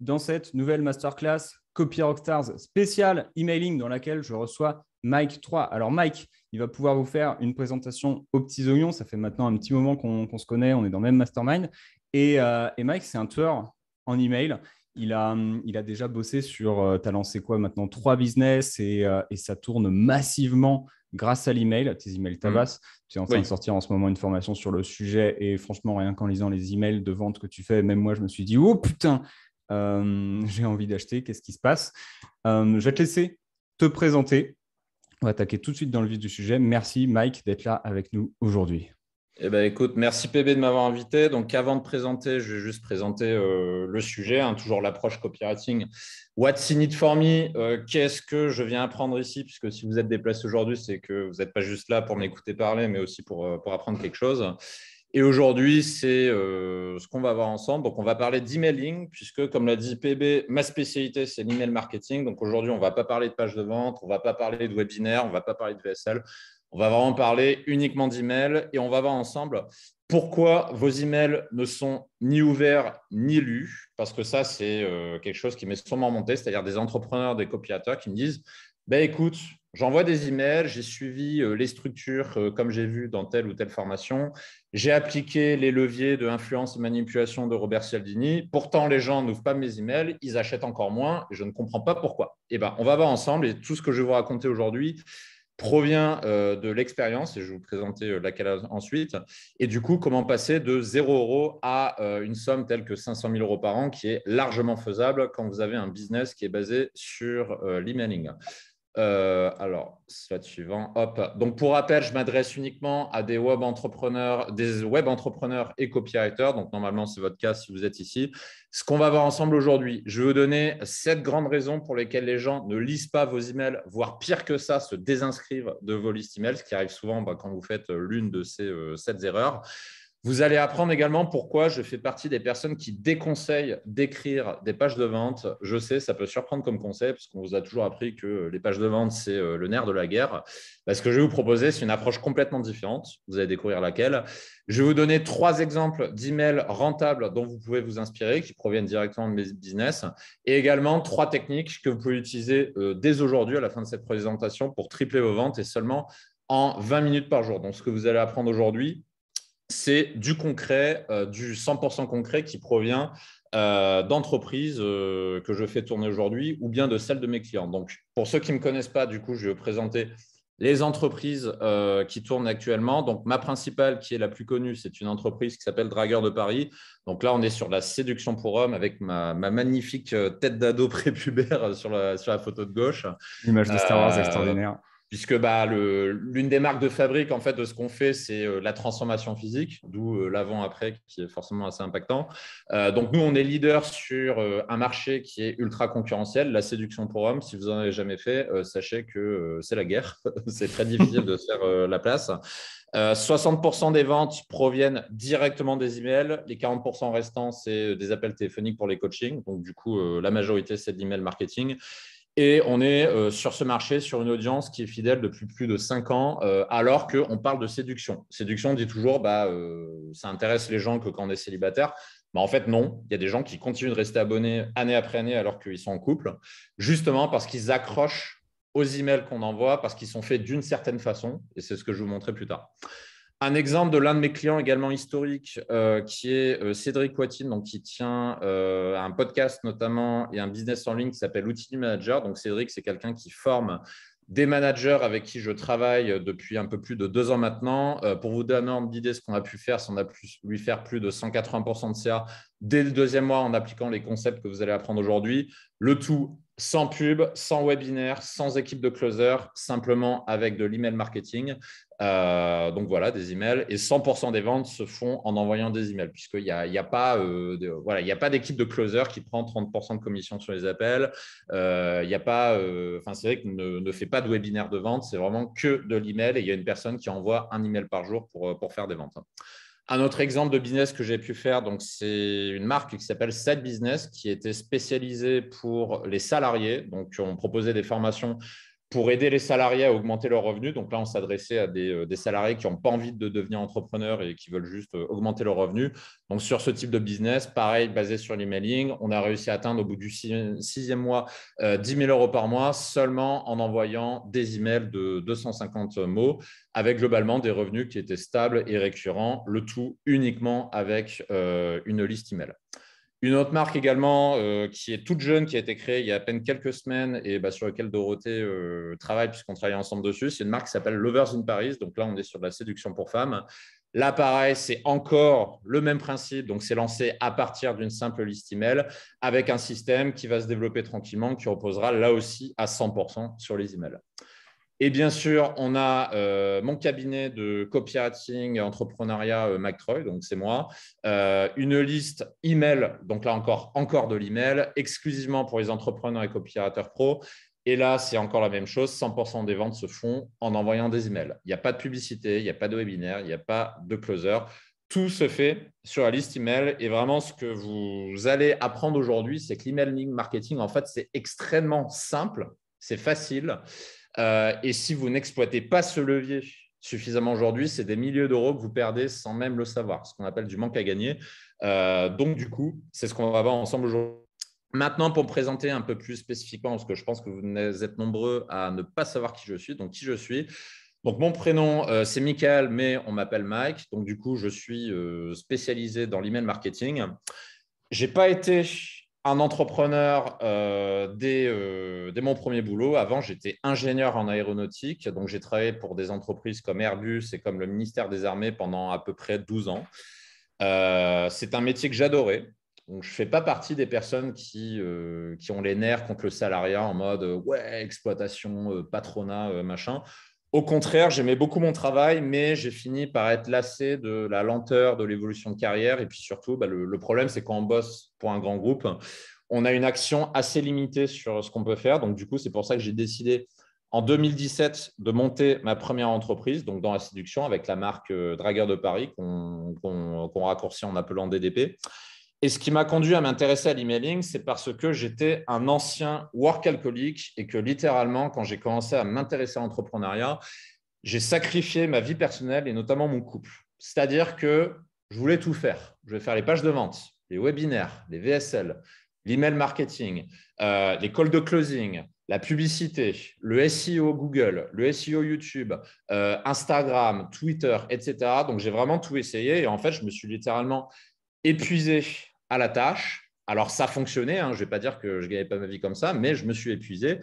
dans cette nouvelle masterclass Copy Rockstars spéciale emailing dans laquelle je reçois Mike 3. Alors Mike, il va pouvoir vous faire une présentation aux petits oignons. Ça fait maintenant un petit moment qu'on se connaît, on est dans le même mastermind. Euh, et, Mike, c'est un tueur en email. Il a, il a déjà bossé sur, euh, t'as lancé quoi maintenant Trois business et, euh, ça tourne massivement grâce à l'email, tes emails Tabas. Mmh. Tu es en train de sortir en ce moment une formation sur le sujet et franchement, rien qu'en lisant les emails de vente que tu fais, même moi, je me suis dit, oh putain, euh, j'ai envie d'acheter, qu'est-ce qui se passe euh, Je vais te laisser te présenter. On va attaquer tout de suite dans le vif du sujet. Merci Mike d'être là avec nous aujourd'hui. Eh ben, écoute, merci PB de m'avoir invité. Donc, avant de présenter, je vais juste présenter euh, le sujet, hein, toujours l'approche copywriting. What's in it for me Qu'est-ce que je viens apprendre ici Puisque si vous êtes déplacé aujourd'hui, c'est que vous n'êtes pas juste là pour m'écouter parler, mais aussi pour, pour apprendre quelque chose. Et aujourd'hui, c'est euh, ce qu'on va voir ensemble. Donc, on va parler d'emailing, puisque, comme l'a dit PB, ma spécialité, c'est l'email marketing. Donc, aujourd'hui, on ne va pas parler de page de vente, on ne va pas parler de webinaire, on ne va pas parler de VSL. On va vraiment parler uniquement d'email et on va voir ensemble pourquoi vos emails ne sont ni ouverts ni lus. Parce que ça, c'est euh, quelque chose qui m'est sûrement monté, c'est-à-dire des entrepreneurs, des copiateurs qui me disent "Ben, écoute, J'envoie des emails, j'ai suivi euh, les structures euh, comme j'ai vu dans telle ou telle formation, j'ai appliqué les leviers de influence et manipulation de Robert Cialdini. Pourtant, les gens n'ouvrent pas mes emails, ils achètent encore moins et je ne comprends pas pourquoi. Eh bien, on va voir ensemble et tout ce que je vais vous raconter aujourd'hui provient euh, de l'expérience et je vais vous présenter laquelle ensuite. Et du coup, comment passer de 0 euros à une somme telle que 500 000 euros par an qui est largement faisable quand vous avez un business qui est basé sur l'emailing. Euh, alors, soit suivant. Hop. Donc, pour rappel, je m'adresse uniquement à des web entrepreneurs, des web entrepreneurs et copywriters. Donc, normalement, c'est votre cas si vous êtes ici. Ce qu'on va voir ensemble aujourd'hui, je vais vous donner sept grandes raisons pour lesquelles les gens ne lisent pas vos emails, voire pire que ça, se désinscrivent de vos listes emails, ce qui arrive souvent bah, quand vous faites euh, l'une de ces euh, sept erreurs. Vous allez apprendre également pourquoi je fais partie des personnes qui déconseillent d'écrire des pages de vente. Je sais, ça peut surprendre comme conseil, parce qu'on vous a toujours appris que les pages de vente, c'est euh, le nerf de la guerre. Bah, ce que je vais vous proposer, c'est une approche complètement différente. Vous allez découvrir laquelle. Je vais vous donner trois exemples d'emails rentables dont vous pouvez vous inspirer, qui proviennent directement de mes business, et également trois techniques que vous pouvez utiliser euh, dès aujourd'hui, à la fin de cette présentation, pour tripler vos ventes et seulement en 20 minutes par jour. Donc, ce que vous allez apprendre aujourd'hui, c'est du concret, euh, du 100% concret qui provient euh, d'entreprises euh, que je fais tourner aujourd'hui ou bien de celles de mes clients. Donc, pour ceux qui ne me connaissent pas, du coup, je vais présenter les entreprises qui tournent actuellement. Donc, ma principale, qui est la plus connue, c'est une entreprise qui s'appelle Dragueur de Paris. Donc là, on est sur la séduction pour hommes avec ma, magnifique tête d'ado prépubère sur la, sur la photo de gauche. L'image de Star Wars extraordinaire puisque bah, l'une des marques de fabrique en fait, de ce qu'on fait, c'est euh, la transformation physique, d'où euh, l'avant-après qui est forcément assez impactant. Euh, donc nous, on est leader sur un marché qui est ultra concurrentiel, la séduction pour hommes. Si vous en avez jamais fait, sachez que c'est la guerre, c'est très difficile de faire la place. 60% des ventes proviennent directement des emails, les 40% restants, c'est des appels téléphoniques pour les coachings, donc du coup, la majorité, c'est de l'email marketing. Et on est euh, sur ce marché, sur une audience qui est fidèle depuis plus de 5 ans, euh, alors qu'on parle de séduction. Séduction, on dit toujours, bah, euh, ça intéresse les gens que quand on est célibataire. Bah, en fait, non. Il y a des gens qui continuent de rester abonnés année après année alors qu'ils sont en couple, justement parce qu'ils accrochent aux emails qu'on envoie, parce qu'ils sont faits d'une certaine façon. Et c'est ce que je vous montrerai plus tard. Un exemple de l'un de mes clients également historique, euh, qui est euh, Cédric Watine, donc qui tient euh, un podcast notamment et un business en ligne qui s'appelle Outil Manager. Donc Cédric, c'est quelqu'un qui forme des managers avec qui je travaille depuis un peu plus de deux ans maintenant. pour vous donner une d'idée ce qu'on a pu faire, c'est qu'on a pu lui faire plus de 180% de CA dès le deuxième mois en appliquant les concepts que vous allez apprendre aujourd'hui. Le tout sans pub, sans webinaire, sans équipe de closer, simplement avec de l'email marketing. Euh, donc voilà, des emails. Et 100% des ventes se font en envoyant des emails, puisqu'il n'y a, y a, pas euh, de, y a pas d'équipe de closer qui prend 30% de commission sur les appels. Euh, il y a pas, enfin c'est vrai que ne, ne, fait pas de webinaire de vente, c'est vraiment que de l'email. Et il y a une personne qui envoie un email par jour pour, pour faire des ventes. Un autre exemple de business que j'ai pu faire, donc c'est une marque qui s'appelle Set Business, qui était spécialisée pour les salariés. Donc, on proposait des formations pour aider les salariés à augmenter leurs revenus. Donc là, on s'adressait à des, euh, salariés qui n'ont pas envie de devenir entrepreneurs et qui veulent juste euh, augmenter leurs revenus. Donc sur ce type de business, pareil, basé sur l'emailing, on a réussi à atteindre au bout du sixième mois 10 euh, 000 euros par mois seulement en envoyant des emails de 250 mots avec globalement des revenus qui étaient stables et récurrents, le tout uniquement avec une liste email. Une autre marque également euh, qui est toute jeune, qui a été créée il y a à peine quelques semaines et bah, sur laquelle Dorothée euh, travaille puisqu'on travaille ensemble dessus, c'est une marque qui s'appelle Lovers in Paris. Donc là, on est sur de la séduction pour femmes. Là, pareil, c'est encore le même principe. Donc, c'est lancé à partir d'une simple liste email avec un système qui va se développer tranquillement, qui reposera là aussi à 100% sur les emails. Et bien sûr, on a euh, mon cabinet de copywriting et entrepreneuriat euh, donc c'est moi. Euh, une liste email, donc là encore, encore de l'email, exclusivement pour les entrepreneurs et copywriters pro. Et là, c'est encore la même chose, 100% des ventes se font en envoyant des emails. Il n'y a pas de publicité, il n'y a pas de webinaire, il n'y a pas de closer. Tout se fait sur la liste email. Et vraiment, ce que vous allez apprendre aujourd'hui, c'est que l'emailing marketing, en fait, c'est extrêmement simple, c'est facile. Euh, et si vous n'exploitez pas ce levier suffisamment aujourd'hui, c'est des milliers d'euros que vous perdez sans même le savoir, ce qu'on appelle du manque à gagner. Euh, donc, du coup, c'est ce qu'on va voir ensemble aujourd'hui. Maintenant, pour me présenter un peu plus spécifiquement, parce que je pense que vous êtes nombreux à ne pas savoir qui je suis, donc qui je suis. Donc, mon prénom, euh, c'est Michael, mais on m'appelle Mike. Donc, du coup, je suis spécialisé dans l'email marketing. Je n'ai pas été un entrepreneur euh, euh, dès, mon premier boulot. Avant, j'étais ingénieur en aéronautique, donc j'ai travaillé pour des entreprises comme Airbus et comme le ministère des Armées pendant à peu près 12 ans. Euh, c'est un métier que j'adorais. Donc, je ne fais pas partie des personnes qui, qui ont les nerfs contre le salariat en mode ouais, exploitation, patronat, machin. Au contraire, j'aimais beaucoup mon travail, mais j'ai fini par être lassé de la lenteur de l'évolution de carrière. Et puis surtout, bah, le, problème, c'est quand on bosse pour un grand groupe, on a une action assez limitée sur ce qu'on peut faire. Donc, du coup, c'est pour ça que j'ai décidé en 2017 de monter ma première entreprise, donc dans la séduction, avec la marque euh, Dragueur de Paris, qu'on raccourcit en appelant DDP. Et ce qui m'a conduit à m'intéresser à l'emailing, c'est parce que j'étais un ancien work alcoolique et que littéralement, quand j'ai commencé à m'intéresser à l'entrepreneuriat, j'ai sacrifié ma vie personnelle et notamment mon couple. C'est-à-dire que je voulais tout faire. Je vais faire les pages de vente, les webinaires, les VSL, l'email marketing, euh, les calls de closing, la publicité, le SEO Google, le SEO YouTube, euh, Instagram, Twitter, etc. Donc j'ai vraiment tout essayé et en fait, je me suis littéralement épuisé à la tâche. Alors ça fonctionnait, hein, je ne vais pas dire que je ne gagnais pas ma vie comme ça, mais je me suis épuisé.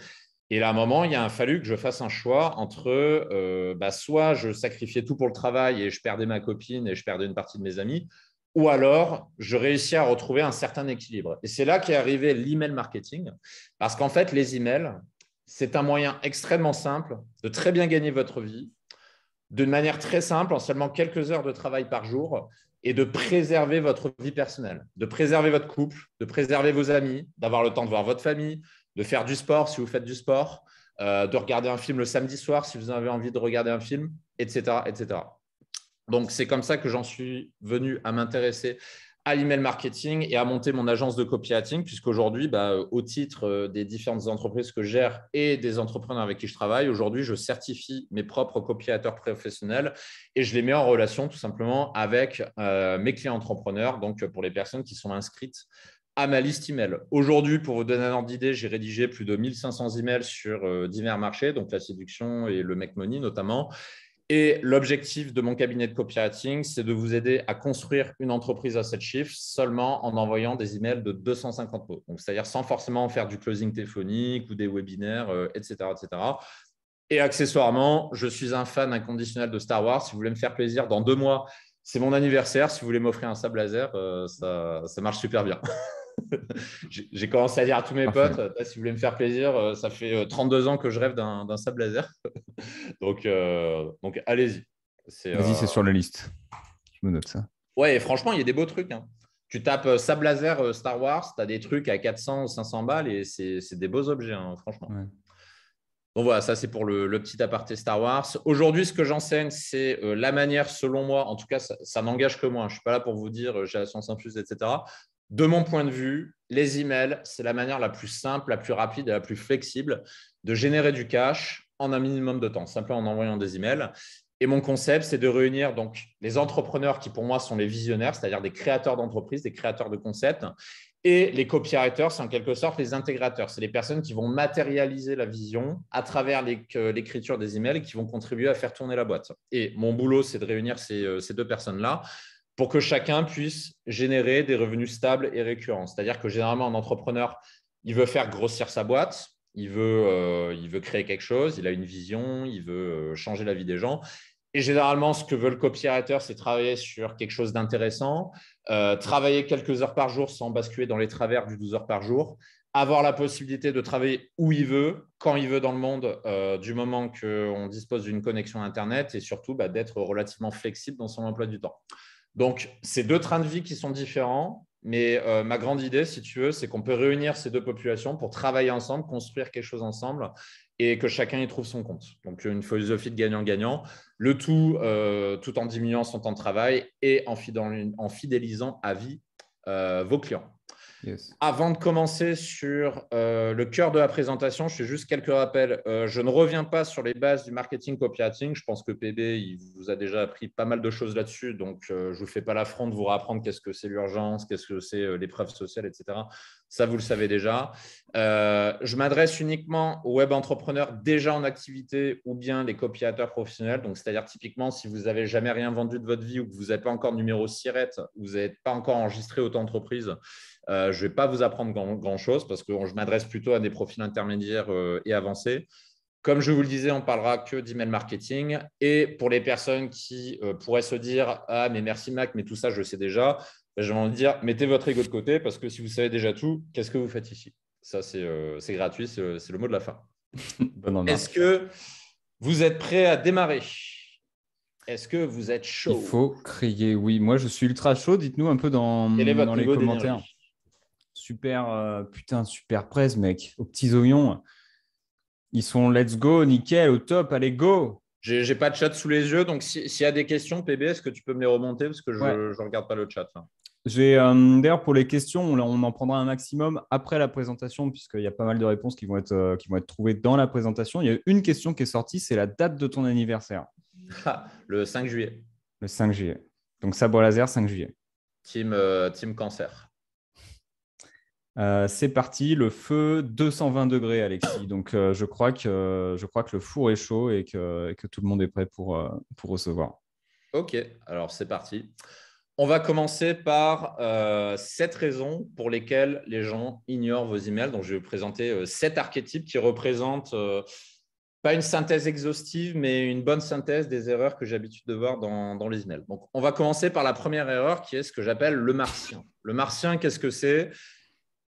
Et à un moment, il a un fallu que je fasse un choix entre euh, bah, soit je sacrifiais tout pour le travail et je perdais ma copine et je perdais une partie de mes amis, ou alors je réussis à retrouver un certain équilibre. Et c'est là qu'est arrivé l'email marketing, parce qu'en fait, les emails, c'est un moyen extrêmement simple de très bien gagner votre vie, d'une manière très simple, en seulement quelques heures de travail par jour, et de préserver votre vie personnelle, de préserver votre couple, de préserver vos amis, d'avoir le temps de voir votre famille, de faire du sport si vous faites du sport, euh, de regarder un film le samedi soir si vous avez envie de regarder un film, etc. etc. Donc c'est comme ça que j'en suis venu à m'intéresser à l'email marketing et à monter mon agence de copywriting, puisqu'aujourd'hui, bah, au titre euh, des différentes entreprises que je gère et des entrepreneurs avec qui je travaille, aujourd'hui, je certifie mes propres copywriters professionnels et je les mets en relation tout simplement avec euh, mes clients entrepreneurs, donc pour les personnes qui sont inscrites à ma liste email. Aujourd'hui, pour vous donner un ordre d'idée, j'ai rédigé plus de 1500 emails sur euh, divers marchés, donc la séduction et le make money notamment. Et l'objectif de mon cabinet de copywriting, c'est de vous aider à construire une entreprise à 7 chiffres seulement en envoyant des emails de 250 mots. c'est-à-dire sans forcément faire du closing téléphonique ou des webinaires, etc., euh, etc. Et accessoirement, je suis un fan inconditionnel de Star Wars. Si vous voulez me faire plaisir, dans deux mois, c'est mon anniversaire. Si vous voulez m'offrir un sable laser, euh, ça marche super bien. J'ai commencé à dire à tous mes potes, euh, si vous voulez me faire plaisir, euh, ça fait 32 euh, ans que je rêve d'un sable laser. donc, donc allez-y. Vas-y, c'est sur la liste. Je me note ça. Ouais, et franchement, il y a des beaux trucs. Hein. Tu tapes sable laser Star Wars, tu as des trucs à 400 ou 500 balles et c'est des beaux objets, hein, franchement. Donc voilà, ça c'est pour le, petit aparté Star Wars. Aujourd'hui, ce que j'enseigne, c'est la manière, selon moi, en tout cas, ça, n'engage que moi. Je ne suis pas là pour vous dire j'ai la science infuse, etc de mon point de vue, les emails, c'est la manière la plus simple, la plus rapide et la plus flexible de générer du cash en un minimum de temps, simplement en envoyant des emails. Et mon concept, c'est de réunir donc les entrepreneurs qui, pour moi, sont les visionnaires, c'est-à-dire des créateurs d'entreprises, des créateurs de concepts, et les copywriters, c'est en quelque sorte les intégrateurs. C'est les personnes qui vont matérialiser la vision à travers l'écriture des emails et qui vont contribuer à faire tourner la boîte. Et mon boulot, c'est de réunir ces, euh, ces deux personnes-là pour que chacun puisse générer des revenus stables et récurrents. C'est-à-dire que généralement, un entrepreneur, il veut faire grossir sa boîte, il veut, euh, créer quelque chose, il a une vision, il veut euh, changer la vie des gens. Et généralement, ce que veut le copywriter, c'est travailler sur quelque chose d'intéressant, euh, travailler quelques heures par jour sans basculer dans les travers du 12 heures par jour, avoir la possibilité de travailler où il veut, quand il veut dans le monde, du moment qu'on dispose d'une connexion Internet et surtout bah, d'être relativement flexible dans son emploi du temps. Donc, c'est deux trains de vie qui sont différents. Mais euh, ma grande idée, si tu veux, c'est qu'on peut réunir ces deux populations pour travailler ensemble, construire quelque chose ensemble et que chacun y trouve son compte. Donc, une philosophie de gagnant-gagnant, le tout euh, tout en diminuant son temps de travail et en, fidélisant à vie euh, vos clients. Avant de commencer sur euh, le cœur de la présentation, je fais juste quelques rappels. Euh, je ne reviens pas sur les bases du marketing copywriting. Je pense que PB, il vous a déjà appris pas mal de choses là-dessus. Donc, euh, je ne vous fais pas l'affront de vous rapprendre qu'est-ce que c'est l'urgence, qu'est-ce que c'est l'épreuve sociale, etc. Ça, vous le savez déjà. je m'adresse uniquement aux web entrepreneurs déjà en activité ou bien les copywriters professionnels. Donc, c'est-à-dire typiquement, si vous n'avez jamais rien vendu de votre vie ou que vous n'êtes pas encore numéro sirette, vous n'êtes pas encore enregistré auto-entreprise, euh, je ne vais pas vous apprendre grand-chose parce que je m'adresse plutôt à des profils intermédiaires euh, et avancés. Comme je vous le disais, on parlera que d'email marketing. Et pour les personnes qui euh, pourraient se dire Ah, mais merci Mac, mais tout ça, je le sais déjà, je vais vous dire Mettez votre ego de côté parce que si vous savez déjà tout, qu'est-ce que vous faites ici Ça, c'est gratuit, c'est le mot de la fin. Est-ce que vous êtes prêt à démarrer est-ce que vous êtes chaud Il faut crier oui. Moi, je suis ultra chaud. Dites-nous un peu dans, les commentaires super, euh, putain, super presse, mec, aux petits oignons. Ils sont let's go, nickel, au top, allez, go. J'ai pas de chat sous les yeux, donc s'il y a des questions, PB, est-ce que tu peux me les remonter Parce que je ne regarde pas le chat. J'ai euh, D'ailleurs, pour les questions, on, en prendra un maximum après la présentation, puisqu'il y a pas mal de réponses euh, qui vont, être, trouvées dans la présentation. Il y a une question qui est sortie, c'est la date de ton anniversaire. Ah, le 5 juillet. Le 5 juillet. Donc, sabre laser, 5 juillet. Team, team cancer. Euh, c'est parti, le feu 220 degrés, Alexis. Donc, euh, je, crois que, je crois que le four est chaud et que, tout le monde est prêt euh, pour, recevoir. Ok, alors c'est parti. On va commencer par sept raisons pour lesquelles les gens ignorent vos emails. Donc, je vais vous présenter sept archétypes qui représentent pas une synthèse exhaustive, mais une bonne synthèse des erreurs que j'ai l'habitude de voir dans, dans, les emails. Donc, on va commencer par la première erreur qui est ce que j'appelle le martien. Le martien, qu'est-ce que c'est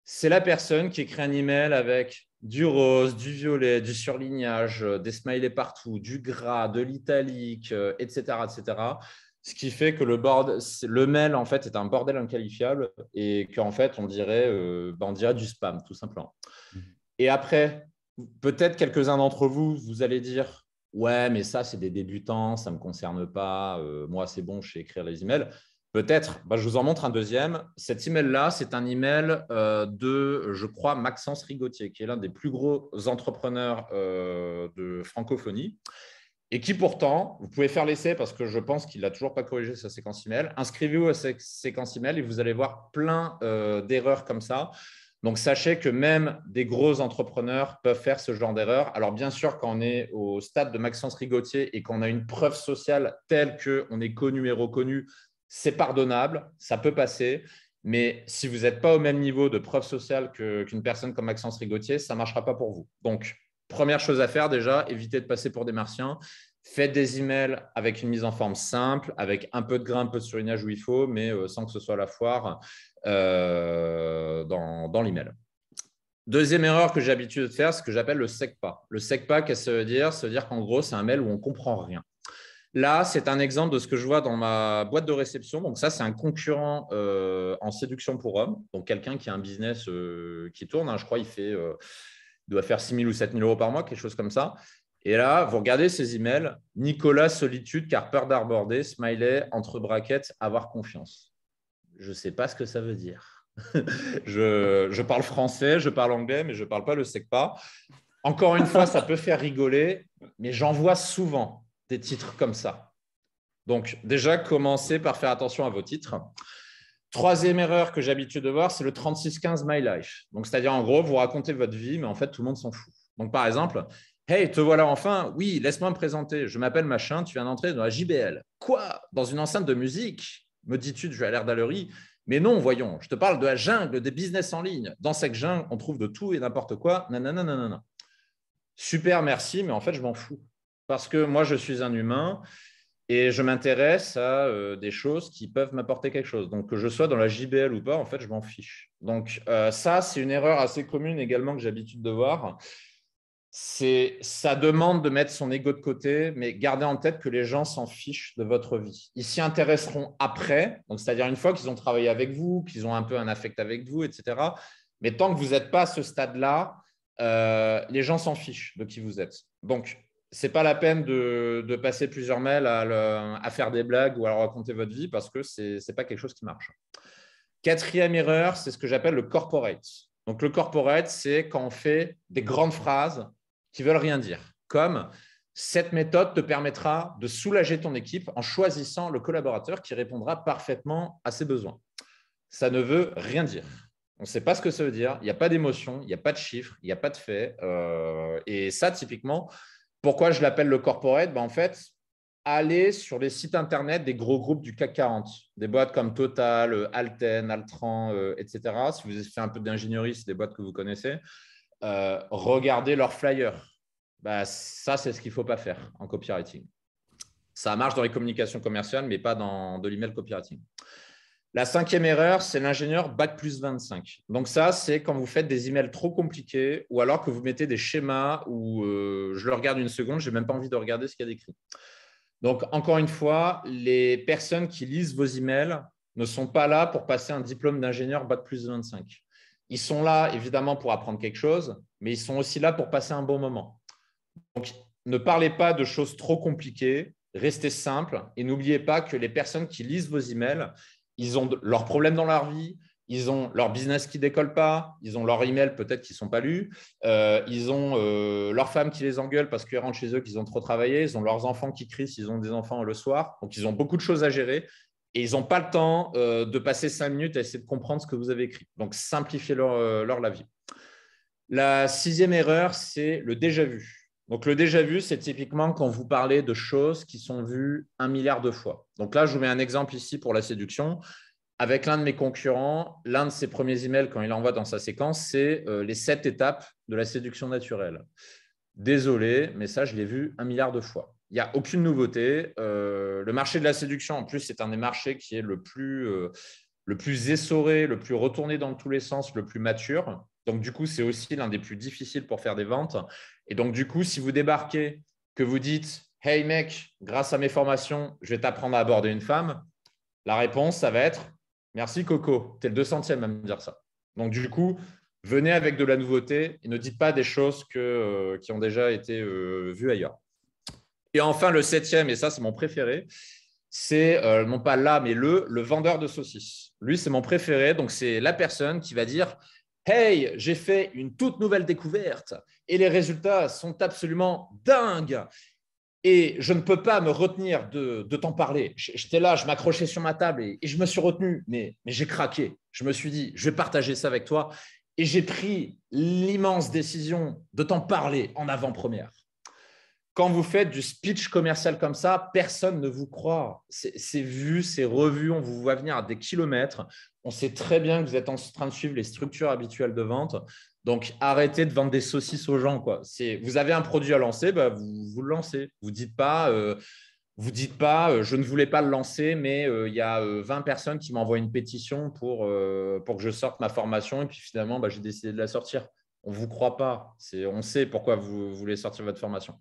c'est la personne qui écrit un email avec du rose, du violet, du surlignage, euh, des smileys partout, du gras, de l'italique, etc., euh, etc. Ce qui fait que le, mail, en fait, est un bordel inqualifiable et qu'en fait, on dirait, euh, bah, du spam, tout simplement. Mhm. Et après, peut-être quelques-uns d'entre vous, vous allez dire, ouais, mais ça, c'est des débutants, ça ne me concerne pas, moi, c'est bon, je sais écrire les emails. Peut-être, bah, je vous en montre un deuxième. Cet email-là, c'est un email euh, de, je crois, Maxence Rigotier, qui est l'un des plus gros entrepreneurs euh, de francophonie et qui pourtant, vous pouvez faire l'essai parce que je pense qu'il n'a toujours pas corrigé sa séquence email. Inscrivez-vous à cette séquence email et vous allez voir plein euh, d'erreurs comme ça. Donc, sachez que même des gros entrepreneurs peuvent faire ce genre d'erreur. Alors, bien sûr, quand on est au stade de Maxence Rigotier et qu'on a une preuve sociale telle qu'on est connu et reconnu, c'est pardonnable, ça peut passer. Mais si vous n'êtes pas au même niveau de preuve sociale qu'une personne comme Maxence Rigottier, ça ne marchera pas pour vous. Donc, première chose à faire déjà, évitez de passer pour des martiens. Faites des emails avec une mise en forme simple, avec un peu de grain, un peu de surlignage où il faut, mais euh, sans que ce soit la foire euh, dans, l'email. Deuxième erreur que j'ai l'habitude de faire, c'est ce que j'appelle le SECPA. Le SECPA, qu'est-ce que ça veut dire Ça veut dire qu'en gros, c'est un mail où on ne comprend rien. Là, c'est un exemple de ce que je vois dans ma boîte de réception. Donc, ça, c'est un concurrent euh, en séduction pour hommes. Donc, quelqu'un qui a un business euh, qui tourne. Hein, je crois, il fait, euh, doit faire 6 000 ou 7 000 euros par mois, quelque chose comme ça. Et là, vous regardez ces emails. Nicolas, solitude, car peur d'arborder, smiley, entre braquettes, avoir confiance. Je ne sais pas ce que ça veut dire. je, je, parle français, je parle anglais, mais je ne parle pas le SECPA. Encore une fois, ça peut faire rigoler, mais j'en vois souvent des titres comme ça. Donc déjà, commencez par faire attention à vos titres. Troisième erreur que j'ai l'habitude de voir, c'est le 36-15 My Life. Donc c'est-à-dire en gros, vous racontez votre vie, mais en fait, tout le monde s'en fout. Donc par exemple, Hey, te voilà enfin. Oui, laisse-moi me présenter. Je m'appelle Machin, tu viens d'entrer dans la JBL. Quoi Dans une enceinte de musique Me dis-tu, tu à l'air d'allerie. Mais non, voyons, je te parle de la jungle, des business en ligne. Dans cette jungle, on trouve de tout et n'importe quoi. Nanana, nanana. Super, merci, mais en fait, je m'en fous parce que moi, je suis un humain et je m'intéresse à euh, des choses qui peuvent m'apporter quelque chose. Donc, que je sois dans la JBL ou pas, en fait, je m'en fiche. Donc, euh, ça, c'est une erreur assez commune également que j'ai l'habitude de voir. C'est, ça demande de mettre son ego de côté, mais gardez en tête que les gens s'en fichent de votre vie. Ils s'y intéresseront après, donc c'est-à-dire une fois qu'ils ont travaillé avec vous, qu'ils ont un peu un affect avec vous, etc. Mais tant que vous n'êtes pas à ce stade-là, euh, les gens s'en fichent de qui vous êtes. Donc, c'est pas la peine de, passer plusieurs mails à, faire des blagues ou à raconter votre vie parce que c'est n'est pas quelque chose qui marche. Quatrième erreur, c'est ce que j'appelle le corporate. Donc le corporate, c'est quand on fait des grandes phrases qui veulent rien dire, comme cette méthode te permettra de soulager ton équipe en choisissant le collaborateur qui répondra parfaitement à ses besoins. Ça ne veut rien dire. On ne sait pas ce que ça veut dire. Il n'y a pas d'émotion, il n'y a pas de chiffres, il n'y a pas de faits. Euh, et ça, typiquement, pourquoi je l'appelle le corporate ben, En fait, aller sur les sites internet des gros groupes du CAC 40, des boîtes comme Total, euh, Alten, Altran, euh, etc. Si vous faites un peu d'ingénierie, c'est des boîtes que vous connaissez. Euh, regardez leurs flyers. Bah, ça, c'est ce qu'il ne faut pas faire en copywriting. Ça marche dans les communications commerciales, mais pas dans de l'email copywriting. La cinquième erreur, c'est l'ingénieur Bac plus 25. Donc ça, c'est quand vous faites des emails trop compliqués ou alors que vous mettez des schémas où euh, je le regarde une seconde, je n'ai même pas envie de regarder ce qu'il y a d'écrit. Donc encore une fois, les personnes qui lisent vos emails ne sont pas là pour passer un diplôme d'ingénieur Bac plus 25. Ils sont là, évidemment, pour apprendre quelque chose, mais ils sont aussi là pour passer un bon moment. Donc, ne parlez pas de choses trop compliquées, restez simple et n'oubliez pas que les personnes qui lisent vos emails, ils ont leurs problèmes dans leur vie, ils ont leur business qui décolle pas, ils ont leur email peut-être qui sont pas lus, euh, ils ont leurs leur femme qui les engueule parce qu'ils rentrent chez eux, qu'ils ont trop travaillé, ils ont leurs enfants qui crient s'ils ont des enfants le soir, donc ils ont beaucoup de choses à gérer et ils n'ont pas le temps euh, de passer cinq minutes à essayer de comprendre ce que vous avez écrit. Donc simplifiez leur, euh, leur la vie. La sixième erreur, c'est le déjà vu. Donc, le déjà vu, c'est typiquement quand vous parlez de choses qui sont vues un milliard de fois. Donc là, je vous mets un exemple ici pour la séduction. Avec l'un de mes concurrents, l'un de ses premiers emails, quand il envoie dans sa séquence, c'est euh, les sept étapes de la séduction naturelle. Désolé, mais ça, je l'ai vu un milliard de fois. Il n'y a aucune nouveauté. Euh, le marché de la séduction, en plus, c'est un des marchés qui est le plus, euh, le plus essoré, le plus retourné dans tous les sens, le plus mature. Donc, du coup, c'est aussi l'un des plus difficiles pour faire des ventes. Et donc, du coup, si vous débarquez, que vous dites Hey mec, grâce à mes formations, je vais t'apprendre à aborder une femme, la réponse, ça va être Merci Coco, tu le 200e à me dire ça. Donc, du coup, venez avec de la nouveauté et ne dites pas des choses euh, qui ont déjà été euh, vues ailleurs. Et enfin, le septième, et ça, c'est mon préféré, c'est euh, non pas là, mais le, le vendeur de saucisses. Lui, c'est mon préféré. Donc, c'est la personne qui va dire Hey, j'ai fait une toute nouvelle découverte et les résultats sont absolument dingues. Et je ne peux pas me retenir de, t'en parler. J'étais là, je m'accrochais sur ma table et, je me suis retenu, mais, mais j'ai craqué. Je me suis dit, je vais partager ça avec toi. Et j'ai pris l'immense décision de t'en parler en avant-première. Quand vous faites du speech commercial comme ça, personne ne vous croit. C'est vu, c'est revu, on vous voit venir à des kilomètres. On sait très bien que vous êtes en train de suivre les structures habituelles de vente. Donc, arrêtez de vendre des saucisses aux gens. Quoi. Vous avez un produit à lancer, bah, vous, le lancez. Vous ne dites pas, euh, vous dites pas euh, je ne voulais pas le lancer, mais euh, il y a 20 personnes qui m'envoient une pétition pour, que je sorte ma formation et puis finalement, bah, j'ai décidé de la sortir. On ne vous croit pas. On sait pourquoi vous voulez sortir votre formation.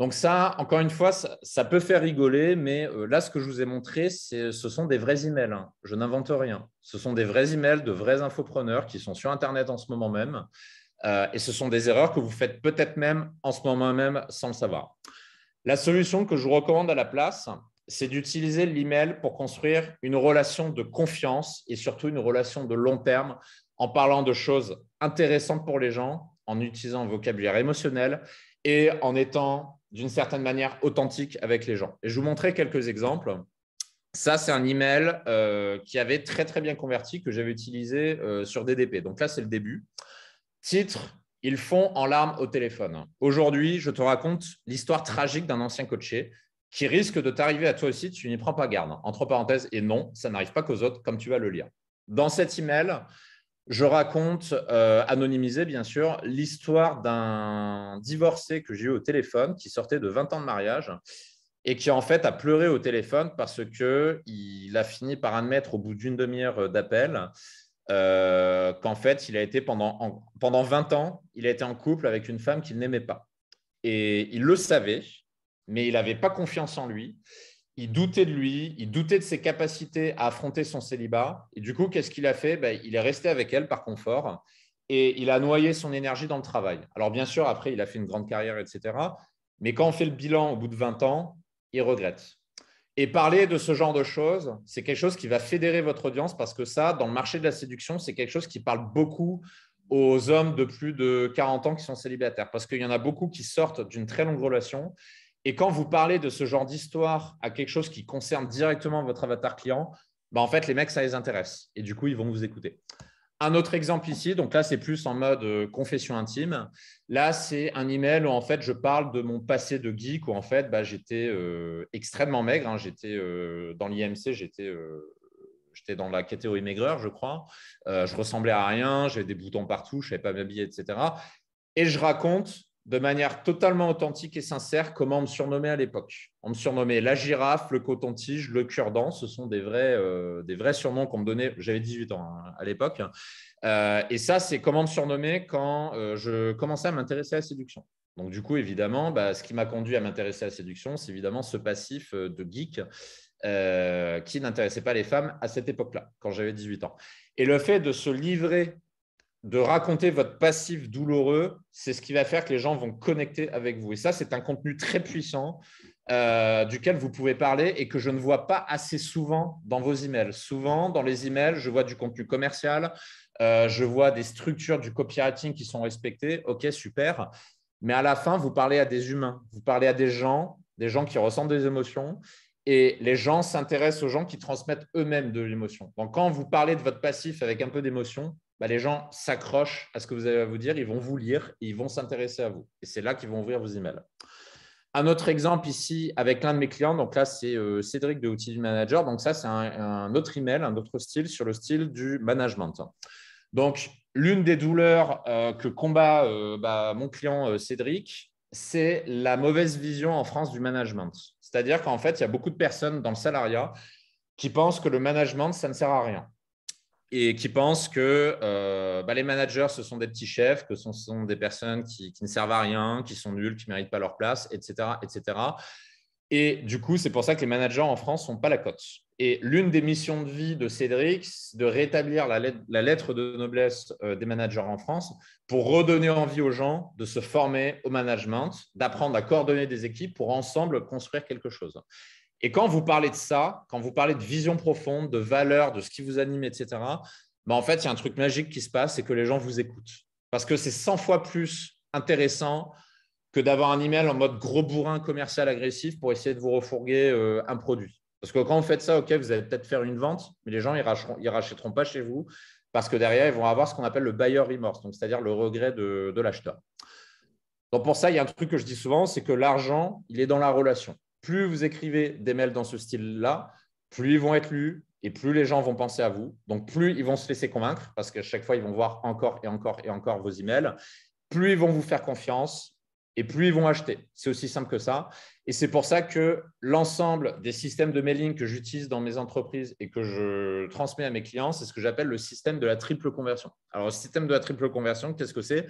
Donc ça, encore une fois, ça, peut faire rigoler, mais euh, là, ce que je vous ai montré, ce sont des vrais emails. Hein. Je n'invente rien. Ce sont des vrais emails de vrais infopreneurs qui sont sur Internet en ce moment même. Euh, et ce sont des erreurs que vous faites peut-être même en ce moment même sans le savoir. La solution que je vous recommande à la place, c'est d'utiliser l'email pour construire une relation de confiance et surtout une relation de long terme en parlant de choses intéressantes pour les gens, en utilisant un vocabulaire émotionnel et en étant d'une certaine manière authentique avec les gens. Et je vous montrais quelques exemples. Ça, c'est un email euh, qui avait très très bien converti que j'avais utilisé euh, sur DDP. Donc là, c'est le début. Titre Ils font en larmes au téléphone. Aujourd'hui, je te raconte l'histoire tragique d'un ancien coaché qui risque de t'arriver à toi aussi, tu n'y prends pas garde. Entre parenthèses, et non, ça n'arrive pas qu'aux autres, comme tu vas le lire. Dans cet email, je raconte, euh, anonymisé bien sûr, l'histoire d'un divorcé que j'ai eu au téléphone qui sortait de 20 ans de mariage et qui en fait a pleuré au téléphone parce qu'il a fini par admettre au bout d'une demi-heure euh, d'appel euh, qu'en fait, il a été pendant, pendant 20 ans, il a été en couple avec une femme qu'il n'aimait pas. Et il le savait, mais il n'avait pas confiance en lui il doutait de lui, il doutait de ses capacités à affronter son célibat. Et du coup, qu'est-ce qu'il a fait ben, Il est resté avec elle par confort et il a noyé son énergie dans le travail. Alors bien sûr, après, il a fait une grande carrière, etc. Mais quand on fait le bilan au bout de 20 ans, il regrette. Et parler de ce genre de choses, c'est quelque chose qui va fédérer votre audience parce que ça, dans le marché de la séduction, c'est quelque chose qui parle beaucoup aux hommes de plus de 40 ans qui sont célibataires parce qu'il y en a beaucoup qui sortent d'une très longue relation et quand vous parlez de ce genre d'histoire à quelque chose qui concerne directement votre avatar client, bah, en fait, les mecs, ça les intéresse. Et du coup, ils vont vous écouter. Un autre exemple ici, donc là, c'est plus en mode euh, confession intime. Là, c'est un email où en fait, je parle de mon passé de geek où en fait, bah, j'étais euh, extrêmement maigre. Hein. J'étais euh, dans l'IMC, j'étais j'étais dans la catégorie maigreur, je crois. je ressemblais à rien, j'avais des boutons partout, je ne savais pas m'habiller, etc. Et je raconte de manière totalement authentique et sincère comment on me surnommait à l'époque. On me surnommait la girafe, le coton-tige, le cure-dent. Ce sont des vrais, euh, des vrais surnoms qu'on me donnait. J'avais 18 ans hein, à l'époque. Euh, et ça, c'est comment me surnommer quand euh, je commençais à m'intéresser à la séduction. Donc, du coup, évidemment, bah, ce qui m'a conduit à m'intéresser à la séduction, c'est évidemment ce passif de geek qui n'intéressait pas les femmes à cette époque-là, quand j'avais 18 ans. Et le fait de se livrer de raconter votre passif douloureux, c'est ce qui va faire que les gens vont connecter avec vous. Et ça, c'est un contenu très puissant euh, duquel vous pouvez parler et que je ne vois pas assez souvent dans vos emails. Souvent, dans les emails, je vois du contenu commercial, euh, je vois des structures du copywriting qui sont respectées. OK, super. Mais à la fin, vous parlez à des humains, vous parlez à des gens, des gens qui ressentent des émotions. Et les gens s'intéressent aux gens qui transmettent eux-mêmes de l'émotion. Donc, quand vous parlez de votre passif avec un peu d'émotion, bah, les gens s'accrochent à ce que vous avez à vous dire, ils vont vous lire, ils vont s'intéresser à vous. Et c'est là qu'ils vont ouvrir vos emails. Un autre exemple ici avec l'un de mes clients, donc là c'est euh, Cédric de Outils du Manager. Donc ça c'est un, autre email, un autre style sur le style du management. Donc l'une des douleurs euh, que combat euh, bah, mon client Cédric, c'est la mauvaise vision en France du management. C'est-à-dire qu'en fait il y a beaucoup de personnes dans le salariat qui pensent que le management ça ne sert à rien et qui pensent que euh, bah, les managers, ce sont des petits chefs, que ce sont des personnes qui, ne servent à rien, qui sont nuls, qui ne méritent pas leur place, etc. etc. Et du coup, c'est pour ça que les managers en France sont pas la cote. Et l'une des missions de vie de Cédric, c'est de rétablir la lettre, de noblesse euh, des managers en France pour redonner envie aux gens de se former au management, d'apprendre à coordonner des équipes pour ensemble construire quelque chose. Et quand vous parlez de ça, quand vous parlez de vision profonde, de valeur, de ce qui vous anime, etc., bah, en fait, il y a un truc magique qui se passe, c'est que les gens vous écoutent. Parce que c'est 100 fois plus intéressant que d'avoir un email en mode gros bourrin commercial agressif pour essayer de vous refourguer euh, un produit. Parce que quand vous faites ça, OK, vous allez peut-être faire une vente, mais les gens, ils rachèteront, pas chez vous parce que derrière, ils vont avoir ce qu'on appelle le buyer remorse, c'est-à-dire le regret de, de l'acheteur. Donc pour ça, il y a un truc que je dis souvent, c'est que l'argent, il est dans la relation plus vous écrivez des mails dans ce style-là, plus ils vont être lus et plus les gens vont penser à vous. Donc, plus ils vont se laisser convaincre parce qu'à chaque fois, ils vont voir encore et encore et encore vos emails. Plus ils vont vous faire confiance et plus ils vont acheter. C'est aussi simple que ça. Et c'est pour ça que l'ensemble des systèmes de mailing que j'utilise dans mes entreprises et que je transmets à mes clients, c'est ce que j'appelle le système de la triple conversion. Alors, le système de la triple conversion, qu'est-ce que c'est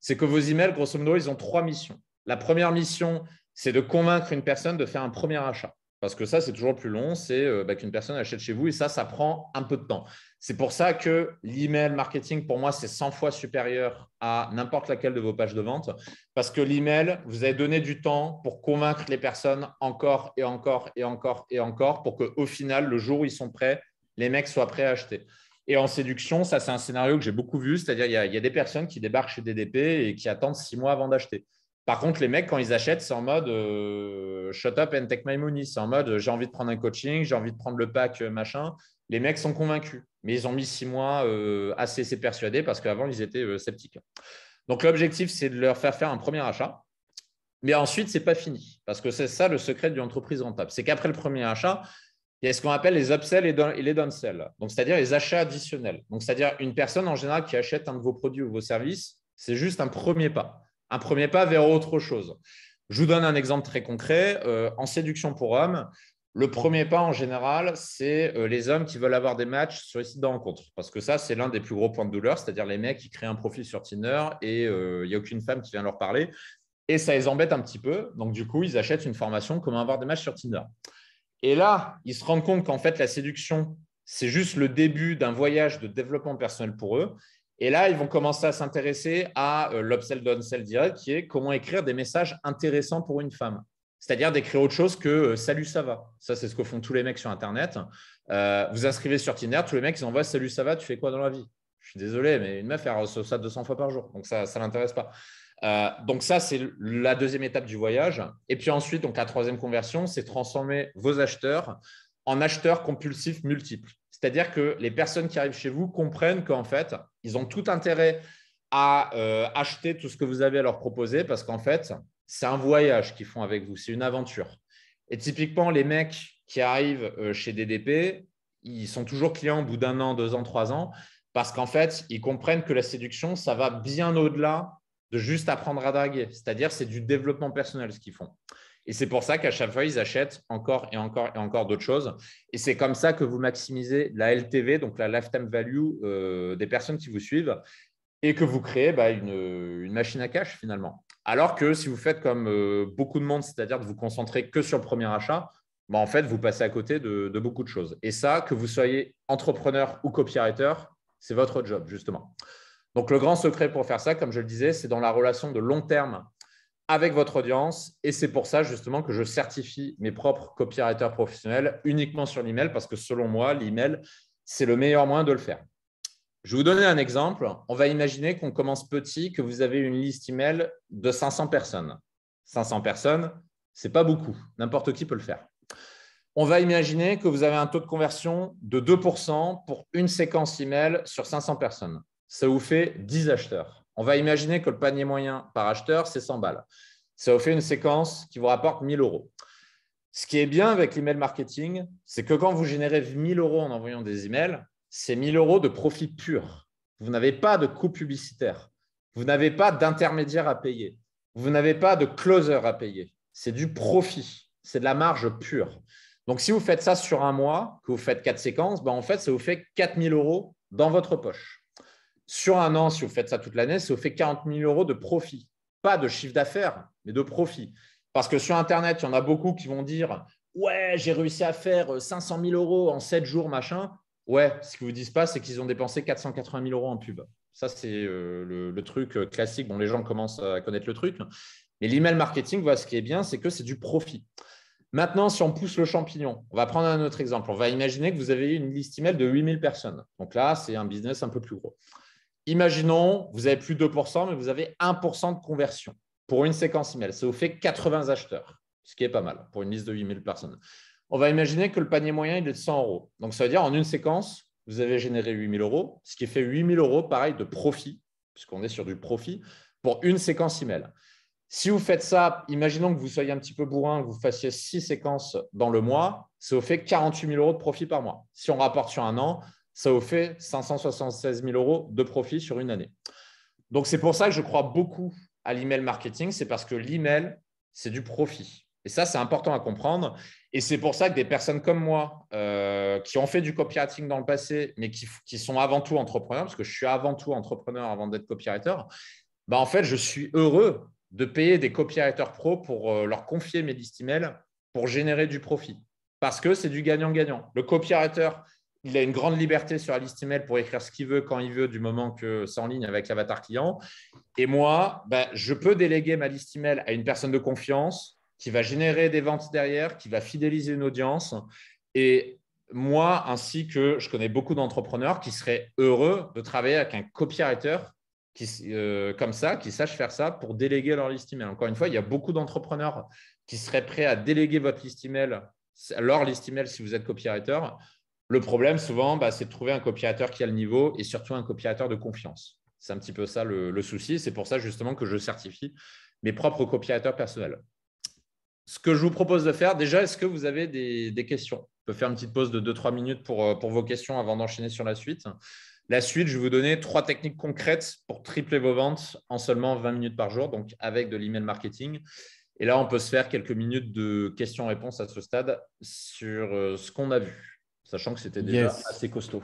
C'est que vos emails, grosso modo, ils ont trois missions. La première mission, c'est de convaincre une personne de faire un premier achat. Parce que ça, c'est toujours plus long, c'est euh, bah, qu'une personne achète chez vous et ça, ça prend un peu de temps. C'est pour ça que l'email marketing, pour moi, c'est 100 fois supérieur à n'importe laquelle de vos pages de vente. Parce que l'email, vous avez donné du temps pour convaincre les personnes encore et encore et encore et encore pour qu'au final, le jour où ils sont prêts, les mecs soient prêts à acheter. Et en séduction, ça, c'est un scénario que j'ai beaucoup vu. C'est-à-dire, il, y, a, des personnes qui débarquent chez DDP et qui attendent six mois avant d'acheter. Par contre, les mecs, quand ils achètent, c'est en mode euh, shut up and take my money. C'est en mode j'ai envie de prendre un coaching, j'ai envie de prendre le pack, euh, machin. Les mecs sont convaincus. Mais ils ont mis six mois euh, assez à persuadés parce qu'avant, ils étaient sceptiques. Donc, l'objectif, c'est de leur faire faire un premier achat. Mais ensuite, ce n'est pas fini. Parce que c'est ça le secret d'une entreprise rentable. C'est qu'après le premier achat, il y a ce qu'on appelle les upsells et les downsells. c'est-à-dire les achats additionnels. Donc, c'est-à-dire une personne en général qui achète un de vos produits ou vos services, c'est juste un premier pas un premier pas vers autre chose. Je vous donne un exemple très concret. Euh, en séduction pour hommes, le premier pas en général, c'est euh, les hommes qui veulent avoir des matchs sur les sites de Parce que ça, c'est l'un des plus gros points de douleur, c'est-à-dire les mecs qui créent un profil sur Tinder et euh, il n'y a aucune femme qui vient leur parler. Et ça les embête un petit peu. Donc, du coup, ils achètent une formation comment avoir des matchs sur Tinder. Et là, ils se rendent compte qu'en fait, la séduction, c'est juste le début d'un voyage de développement personnel pour eux. Et là, ils vont commencer à s'intéresser à euh, l'upsell, downsell direct, qui est comment écrire des messages intéressants pour une femme. C'est-à-dire d'écrire autre chose que euh, Salut, ça va. Ça, c'est ce que font tous les mecs sur Internet. Euh, vous inscrivez sur Tinder, tous les mecs, ils envoient Salut, ça va, tu fais quoi dans la vie Je suis désolé, mais une meuf, elle reçoit ça 200 fois par jour. Donc, ça ne l'intéresse pas. donc ça, c'est la deuxième étape du voyage. Et puis ensuite, donc la troisième conversion, c'est transformer vos acheteurs en acheteurs compulsifs multiples. C'est-à-dire que les personnes qui arrivent chez vous comprennent qu'en fait, ils ont tout intérêt à euh, acheter tout ce que vous avez à leur proposer parce qu'en fait, c'est un voyage qu'ils font avec vous, c'est une aventure. Et typiquement, les mecs qui arrivent euh, chez DDP, ils sont toujours clients au bout d'un an, deux ans, trois ans, parce qu'en fait, ils comprennent que la séduction, ça va bien au-delà de juste apprendre à draguer. C'est-à-dire, c'est du développement personnel ce qu'ils font. Et c'est pour ça qu'à chaque fois, ils achètent encore et encore et encore d'autres choses. Et c'est comme ça que vous maximisez la LTV, donc la lifetime value euh, des personnes qui vous suivent, et que vous créez bah, une, machine à cash finalement. Alors que si vous faites comme euh, beaucoup de monde, c'est-à-dire de vous concentrer que sur le premier achat, bah, en fait, vous passez à côté de, de beaucoup de choses. Et ça, que vous soyez entrepreneur ou copywriter, c'est votre job justement. Donc le grand secret pour faire ça, comme je le disais, c'est dans la relation de long terme avec votre audience. Et c'est pour ça justement que je certifie mes propres copywriters professionnels uniquement sur l'email parce que selon moi, l'email, c'est le meilleur moyen de le faire. Je vais vous donner un exemple. On va imaginer qu'on commence petit, que vous avez une liste email de 500 personnes. 500 personnes, c'est pas beaucoup. N'importe qui peut le faire. On va imaginer que vous avez un taux de conversion de 2% pour une séquence email sur 500 personnes. Ça vous fait 10 acheteurs. On va imaginer que le panier moyen par acheteur, c'est 100 balles. Ça vous fait une séquence qui vous rapporte 1000 euros. Ce qui est bien avec l'email marketing, c'est que quand vous générez 1000 euros en envoyant des emails, c'est 1000 euros de profit pur. Vous n'avez pas de coût publicitaire. Vous n'avez pas d'intermédiaire à payer. Vous n'avez pas de closer à payer. C'est du profit. C'est de la marge pure. Donc, si vous faites ça sur un mois, que vous faites quatre séquences, ben, en fait, ça vous fait 4000 euros dans votre poche sur un an, si vous faites ça toute l'année, ça vous fait 40 000 euros de profit, pas de chiffre d'affaires, mais de profit. Parce que sur Internet, il y en a beaucoup qui vont dire Ouais, j'ai réussi à faire 500 euh, 000 euros en 7 jours, machin. Ouais, ce qu'ils ne vous disent pas, c'est qu'ils ont dépensé 480 000 euros en pub. Ça, c'est euh, le, truc euh, classique Bon, les gens commencent à connaître le truc. Mais l'email marketing, voilà, ce qui est bien, c'est que c'est du profit. Maintenant, si on pousse le champignon, on va prendre un autre exemple. On va imaginer que vous avez une liste email de 000 personnes. Donc là, c'est un business un peu plus gros. Imaginons, vous avez plus de 2%, mais vous avez 1% de conversion pour une séquence email. Ça vous fait 80 acheteurs, ce qui est pas mal pour une liste de 8000 personnes. On va imaginer que le panier moyen, est de 100 euros. Donc, ça veut dire en une séquence, vous avez généré 8000 euros, ce qui fait 8000 euros, pareil, de profit, puisqu'on est sur du profit, pour une séquence email. Si vous faites ça, imaginons que vous soyez un petit peu bourrin, que vous fassiez 6 séquences dans le mois, ça vous fait 48 000 euros de profit par mois. Si on rapporte sur un an, ça vous fait 576 000 euros de profit sur une année. Donc, c'est pour ça que je crois beaucoup à l'email marketing, c'est parce que l'email, c'est du profit. Et ça, c'est important à comprendre. Et c'est pour ça que des personnes comme moi, euh, qui ont fait du copywriting dans le passé, mais qui, sont avant tout entrepreneurs, parce que je suis avant tout entrepreneur avant d'être copywriter, bah en fait, je suis heureux de payer des copywriters pro pour euh, leur confier mes listes email pour générer du profit. Parce que c'est du gagnant-gagnant. Le copywriter il a une grande liberté sur la liste Email pour écrire ce qu'il veut quand il veut du moment que c'est en ligne avec l'avatar client. Et moi, ben, je peux déléguer ma liste email à une personne de confiance qui va générer des ventes derrière, qui va fidéliser une audience. Et moi, ainsi que je connais beaucoup d'entrepreneurs qui seraient heureux de travailler avec un copywriter qui, euh, comme ça, qui sache faire ça pour déléguer leur liste email. Encore une fois, il y a beaucoup d'entrepreneurs qui seraient prêts à déléguer votre liste email, leur liste email si vous êtes copywriter, le problème, souvent, bah, c'est de trouver un copiateur qui a le niveau et surtout un copiateur de confiance. C'est un petit peu ça le, souci. C'est pour ça, justement, que je certifie mes propres copiateurs personnels. Ce que je vous propose de faire, déjà, est-ce que vous avez des, questions On peut faire une petite pause de 2-3 minutes pour, euh, pour vos questions avant d'enchaîner sur la suite. La suite, je vais vous donner trois techniques concrètes pour tripler vos ventes en seulement 20 minutes par jour, donc avec de l'email marketing. Et là, on peut se faire quelques minutes de questions-réponses à ce stade sur euh, ce qu'on a vu sachant que c'était déjà assez costaud.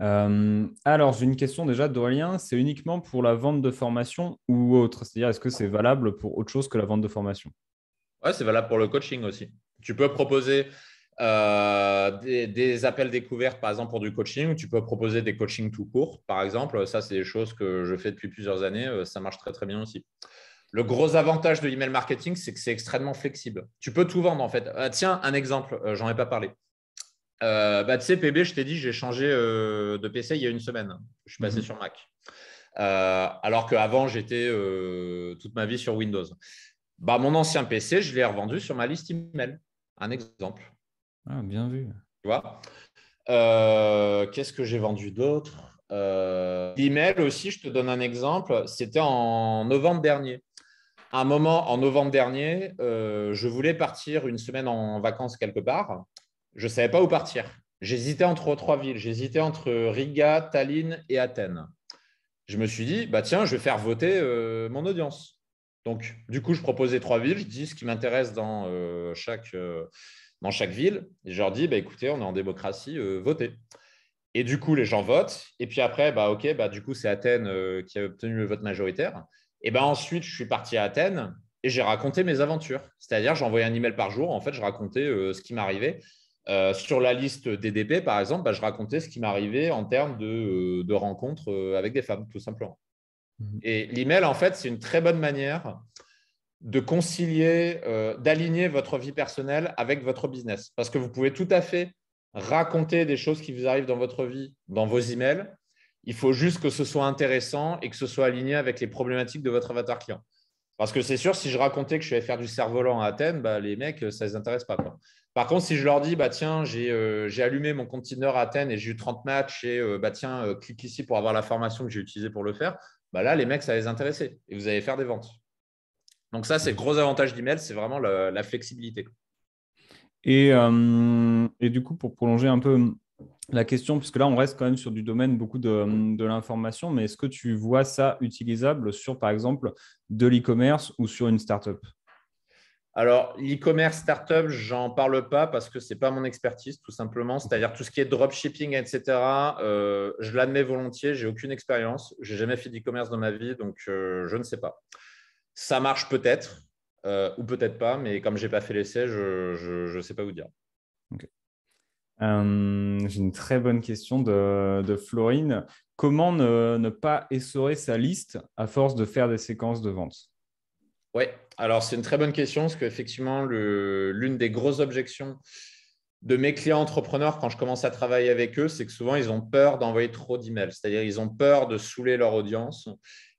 Euh, alors, une question déjà d'Aurélien. C'est uniquement pour la vente de formation ou autre C'est-à-dire, est-ce que c'est valable pour autre chose que la vente de formation Ouais, c'est valable pour le coaching aussi. Tu peux proposer euh, des, appels découverts, par exemple, pour du coaching. Tu peux proposer des coachings tout court, par exemple. Ça, c'est des choses que je fais depuis plusieurs années. Euh, ça marche très, très bien aussi. Le gros avantage de l'email marketing, c'est que c'est extrêmement flexible. Tu peux tout vendre, en fait. tiens, un exemple, j'en ai pas parlé euh, bah, tu sais, PB, je t'ai dit, j'ai changé euh, de PC il y a une semaine. Je suis passé mhm. sur Mac. Euh, alors qu'avant, j'étais euh, toute ma vie sur Windows. Bah, mon ancien PC, je l'ai revendu sur ma liste email. Un exemple. Ah, bien vu. Tu vois Qu'est-ce que j'ai vendu d'autre L'email aussi, je te donne un exemple. C'était en novembre dernier. À un moment, en novembre dernier, je voulais partir une semaine en vacances quelque part je ne savais pas où partir. J'hésitais entre trois villes. J'hésitais entre Riga, Tallinn et Athènes. Je me suis dit, bah tiens, je vais faire voter euh, mon audience. Donc, du coup, je proposais trois villes. Je dis ce qui m'intéresse dans, euh, chaque, euh, dans chaque ville. Et je leur dis, bah, écoutez, on est en démocratie, votez. Et du coup, les gens votent. Et puis après, bah, OK, bah, du coup, c'est Athènes qui a obtenu le vote majoritaire. Et ben ensuite, je suis parti à Athènes et j'ai raconté mes aventures. C'est-à-dire, j'envoyais un email par jour. En fait, je racontais ce qui m'arrivait. Euh, sur la liste DDP, par exemple, bah, je racontais ce qui m'arrivait en termes de, euh, rencontres euh, avec des femmes, tout simplement. Mhm. Et l'email, en fait, c'est une très bonne manière de concilier, d'aligner votre vie personnelle avec votre business. Parce que vous pouvez tout à fait raconter des choses qui vous arrivent dans votre vie, dans vos emails. Il faut juste que ce soit intéressant et que ce soit aligné avec les problématiques de votre avatar client. Parce que c'est sûr, si je racontais que je vais faire du cerf-volant à Athènes, bah, les mecs, euh, ça ne les intéresse pas. Par contre, si je leur dis, bah, tiens, j'ai euh, allumé mon container à Athènes et j'ai eu 30 matchs et euh, bah, tiens, clique ici pour avoir la formation que j'ai utilisée pour le faire, bah, là, les mecs, ça les intéresser et vous allez faire des ventes. Donc, ça, c'est le gros avantage d'email, c'est vraiment la, flexibilité. et, du coup, pour prolonger un peu la question, puisque là, on reste quand même sur du domaine beaucoup de, l'information, mais est-ce que tu vois ça utilisable sur, par exemple, de l'e-commerce ou sur une startup alors, l'e-commerce startup, j'en parle pas parce que c'est pas mon expertise, tout simplement. C'est-à-dire tout ce qui est dropshipping, etc. Euh, je l'admets volontiers, j'ai aucune expérience, j'ai jamais fait d'e-commerce dans ma vie, donc euh, je ne sais pas. Ça marche peut-être euh, ou peut-être pas, mais comme je n'ai pas fait l'essai, je ne sais pas vous dire. Euh, j'ai une très bonne question de, Florine. Comment ne, pas essorer sa liste à force de faire des séquences de vente Oui, alors c'est une très bonne question parce qu'effectivement, l'une des grosses objections de mes clients entrepreneurs quand je commence à travailler avec eux, c'est que souvent ils ont peur d'envoyer trop d'emails. C'est-à-dire ils ont peur de saouler leur audience.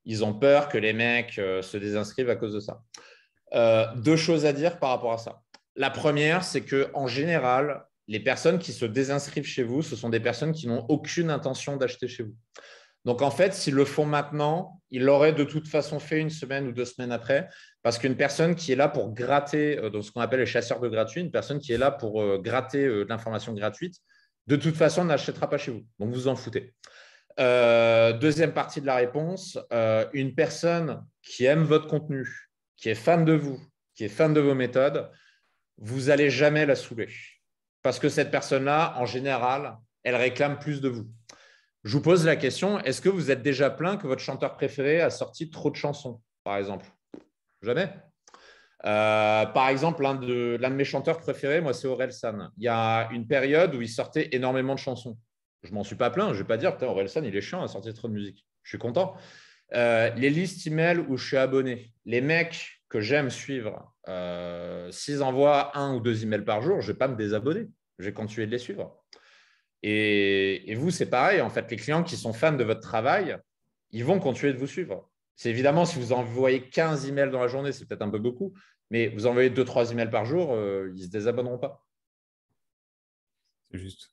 Ils ont peur que les mecs euh, se désinscrivent à cause de ça. Euh, deux choses à dire par rapport à ça. La première, c'est que en général, les personnes qui se désinscrivent chez vous, ce sont des personnes qui n'ont aucune intention d'acheter chez vous. Donc en fait, s'ils le font maintenant, ils l'auraient de toute façon fait une semaine ou deux semaines après, parce qu'une personne qui est là pour gratter, euh, dans ce qu'on appelle les chasseurs de gratuit, une personne qui est là pour euh, gratter euh, de l'information gratuite, de toute façon n'achètera pas chez vous. Donc vous vous en foutez. deuxième partie de la réponse, une personne qui aime votre contenu, qui est fan de vous, qui est fan de vos méthodes, vous n'allez jamais la saouler parce que cette personne-là, en général, elle réclame plus de vous. Je vous pose la question, est-ce que vous êtes déjà plein que votre chanteur préféré a sorti trop de chansons, par exemple Jamais. Euh, par exemple, l'un de, mes chanteurs préférés, moi, c'est Aurel Il y a une période où il sortait énormément de chansons. Je ne m'en suis pas plein. je ne vais pas dire, putain, Aurel il est chiant à sorti trop de musique. Je suis content. Euh, les listes email où je suis abonné, les mecs que j'aime suivre, euh, s'ils envoient un ou deux emails par jour, je ne vais pas me désabonner je vais continuer de les suivre. Et, vous, c'est pareil. En fait, les clients qui sont fans de votre travail, ils vont continuer de vous suivre. C'est évidemment si vous envoyez 15 emails dans la journée, c'est peut-être un peu beaucoup, mais vous envoyez 2-3 emails par jour, euh, ils ne se désabonneront pas. C'est juste.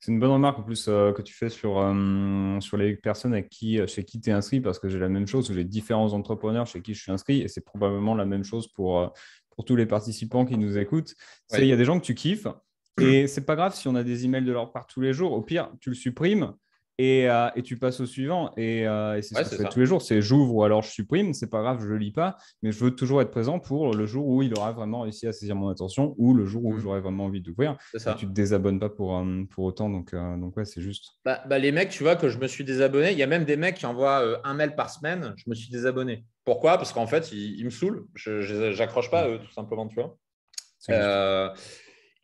C'est une bonne remarque en plus euh, que tu fais sur, euh, sur les personnes à qui, chez qui tu es inscrit, parce que j'ai la même chose, j'ai différents entrepreneurs chez qui je suis inscrit, et c'est probablement la même chose pour, pour tous les participants qui nous écoutent. Il y a des gens que tu kiffes, et c'est pas grave si on a des emails de leur part tous les jours. Au pire, tu le supprimes et, euh, et tu passes au suivant. Et, euh, c'est tous les jours. C'est j'ouvre ou alors je supprime. C'est pas grave, je lis pas. Mais je veux toujours être présent pour le jour où il aura vraiment réussi à saisir mon attention ou le jour où mm. j'aurai vraiment envie d'ouvrir. Tu te désabonnes pas pour, euh, pour autant. Donc, donc ouais, c'est juste. Bah, bah, les mecs, tu vois, que je me suis désabonné. Il y a même des mecs qui envoient un mail par semaine. Je me suis désabonné. Pourquoi Parce qu'en fait, ils, me saoulent. Je n'accroche pas à mm. eux, tout simplement, tu vois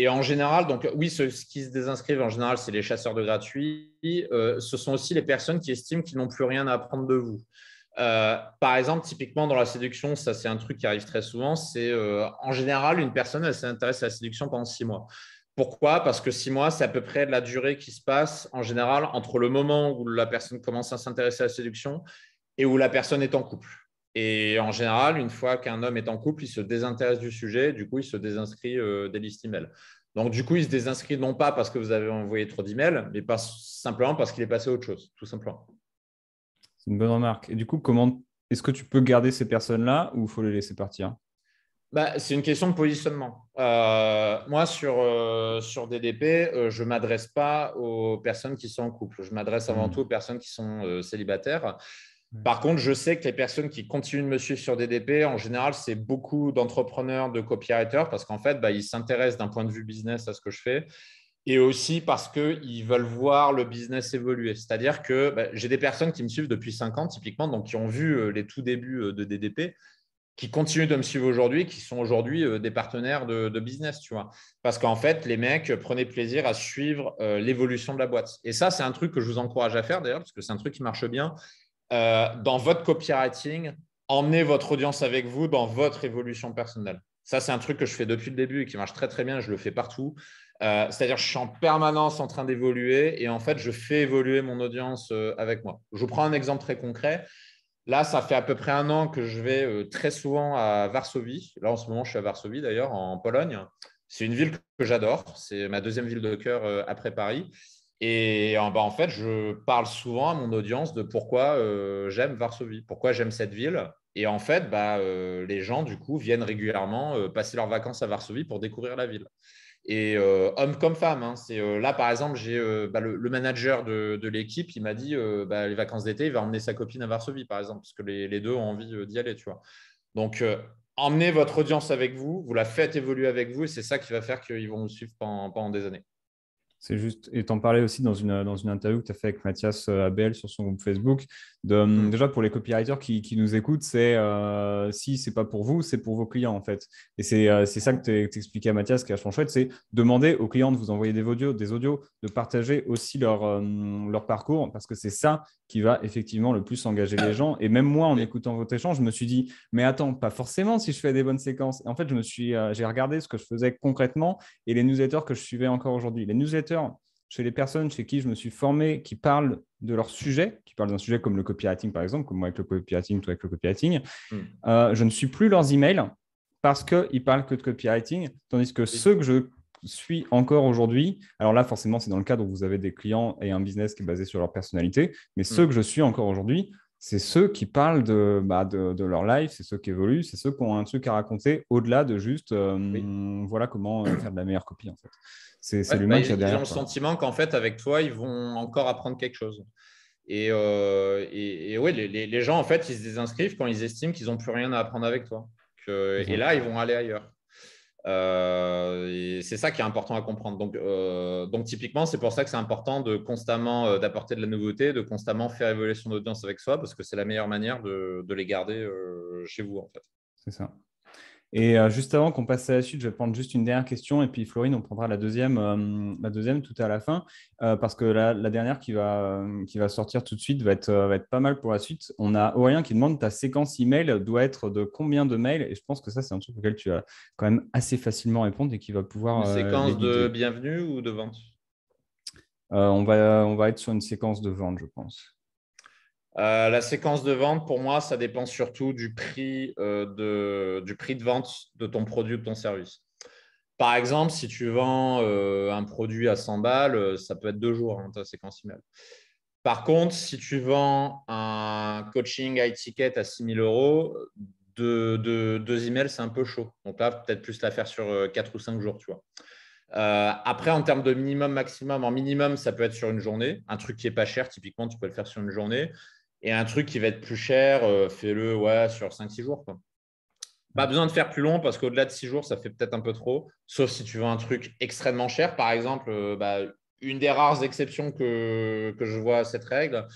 et en général, donc oui, ce qui se désinscrivent en général, c'est les chasseurs de gratuits. Euh, ce sont aussi les personnes qui estiment qu'ils n'ont plus rien à apprendre de vous. Euh, par exemple, typiquement dans la séduction, ça c'est un truc qui arrive très souvent. C'est euh, en général une personne elle s'intéresse à la séduction pendant six mois. Pourquoi Parce que six mois, c'est à peu près la durée qui se passe en général entre le moment où la personne commence à s'intéresser à la séduction et où la personne est en couple. Et en général, une fois qu'un homme est en couple, il se désintéresse du sujet, du coup, il se désinscrit euh, des listes email. Donc, du coup, il se désinscrit non pas parce que vous avez envoyé trop d'emails, mais pas simplement parce qu'il est passé à autre chose, tout simplement. C'est une bonne remarque. Et du coup, comment est-ce que tu peux garder ces personnes-là ou il faut les laisser partir bah, C'est une question de positionnement. Euh, moi, sur, euh, sur DDP, je ne m'adresse pas aux personnes qui sont en couple. Je m'adresse avant hmm. tout aux personnes qui sont célibataires. Par contre, je sais que les personnes qui continuent de me suivre sur DDP, en général, c'est beaucoup d'entrepreneurs, de copywriters, parce qu'en fait, bah, ils s'intéressent d'un point de vue business à ce que je fais, et aussi parce qu'ils veulent voir le business évoluer. C'est-à-dire que bah, j'ai des personnes qui me suivent depuis 5 ans, typiquement, donc qui ont vu euh, les tout débuts euh, de DDP, qui continuent de me suivre aujourd'hui, qui sont aujourd'hui euh, des partenaires de, business, tu vois. Parce qu'en fait, les mecs prenaient plaisir à suivre l'évolution de la boîte. Et ça, c'est un truc que je vous encourage à faire d'ailleurs, parce que c'est un truc qui marche bien. Euh, dans votre copywriting, emmenez votre audience avec vous dans votre évolution personnelle. Ça, c'est un truc que je fais depuis le début et qui marche très très bien. Je le fais partout. Euh, c'est-à-dire, je suis en permanence en train d'évoluer et en fait, je fais évoluer mon audience euh, avec moi. Je vous prends un exemple très concret. Là, ça fait à peu près un an que je vais très souvent à Varsovie. Là, en ce moment, je suis à Varsovie d'ailleurs, en Pologne. C'est une ville que j'adore. C'est ma deuxième ville de cœur après Paris. Et ben, en fait, je parle souvent à mon audience de pourquoi euh, j'aime Varsovie, pourquoi j'aime cette ville. Et en fait, bah, euh, les gens, du coup, viennent régulièrement euh, passer leurs vacances à Varsovie pour découvrir la ville. Et homme comme femme Hein, là, par exemple, j'ai bah, le, manager de, l'équipe, il m'a dit, bah, les vacances d'été, il va emmener sa copine à Varsovie, par exemple, parce que les, deux ont envie d'y aller, tu vois. Donc, emmenez votre audience avec vous, vous la faites évoluer avec vous, et c'est ça qui va faire qu'ils vont vous suivre pendant des années. C'est juste, et t'en parlais aussi dans une, dans une interview que tu as fait avec Mathias euh, Abel sur son groupe Facebook, euh, mm. Déjà, pour les copywriters qui, nous écoutent, c'est euh, si c'est pas pour vous, c'est pour vos clients en fait. Et c'est euh, ça que t'expliquais à Mathias, qui est vachement chouette, c'est demander aux clients de vous envoyer des audios, des audios de partager aussi leur, parcours, parce que c'est ça qui va effectivement le plus engager les gens. Et même moi, en écoutant votre échange, je me suis dit, mais attends, pas forcément si je fais des bonnes séquences. Et en fait, je me suis, j'ai regardé ce que je faisais concrètement et les newsletters que je suivais encore aujourd'hui. Les newsletters chez les personnes chez qui je me suis formé, qui parlent de leur sujet, qui parlent d'un sujet comme le copywriting, par exemple, comme moi avec le copywriting, toi avec le copywriting, hmm. euh, je ne suis plus leurs emails parce qu'ils parlent que de copywriting, tandis que ceux que je suis encore aujourd'hui, alors là, forcément, c'est dans le cadre où vous avez des clients et un business qui est basé sur leur personnalité, mais hmm. ceux que je suis encore aujourd'hui, c'est ceux qui parlent bah, de, leur life, c'est ceux qui évoluent, c'est ceux qui ont un truc à raconter au-delà de juste voilà comment euh, faire de la meilleure copie en fait. C'est lui l'humain bah, qui a derrière. Ils ont le sentiment qu'en fait avec toi ils vont encore apprendre quelque chose. Et, euh, oui, les, gens en fait ils se désinscrivent quand ils estiment qu'ils n'ont plus rien à apprendre avec toi. et là ils vont aller ailleurs. Euh, c'est ça qui est important à comprendre. Donc, euh, donc typiquement, c'est pour ça que c'est important de constamment euh, d'apporter de la nouveauté, de constamment faire évoluer son audience avec soi, parce que c'est la meilleure manière de, de les garder chez vous, en fait. C'est ça. Et euh, juste avant qu'on passe à la suite, je vais prendre juste une dernière question et puis Florine, on prendra la deuxième, euh, la deuxième tout à la fin, euh, parce que la, dernière qui va, sortir tout de suite va être, pas mal pour la suite. On a Aurélien qui demande ta séquence email doit être de combien de mails Et je pense que ça, c'est un truc auquel tu vas quand même assez facilement répondre et qui va pouvoir. Une séquence de bienvenue ou de vente on va être sur une séquence de vente, je pense. Euh, la séquence de vente, pour moi, ça dépend surtout du prix, euh, de, du prix de vente de ton produit ou de ton service. Par exemple, si tu vends euh, un produit à 100 balles, ça peut être deux jours, hein, ta séquence email. Par contre, si tu vends un coaching high ticket à 000 euros, deux emails, c'est un peu chaud. Donc là, peut-être plus la faire sur quatre ou cinq jours, tu vois. après, en termes de minimum, maximum, en minimum, ça peut être sur une journée. Un truc qui est pas cher, typiquement, tu peux le faire sur une journée. Et un truc qui va être plus cher, euh, fais-le sur 5-6 jours. Pas besoin de faire plus long parce qu'au-delà de 6 jours, ça fait peut-être un peu trop. Sauf si tu veux un truc extrêmement cher. Par exemple, euh, bah, une des rares exceptions que, je vois à cette règle,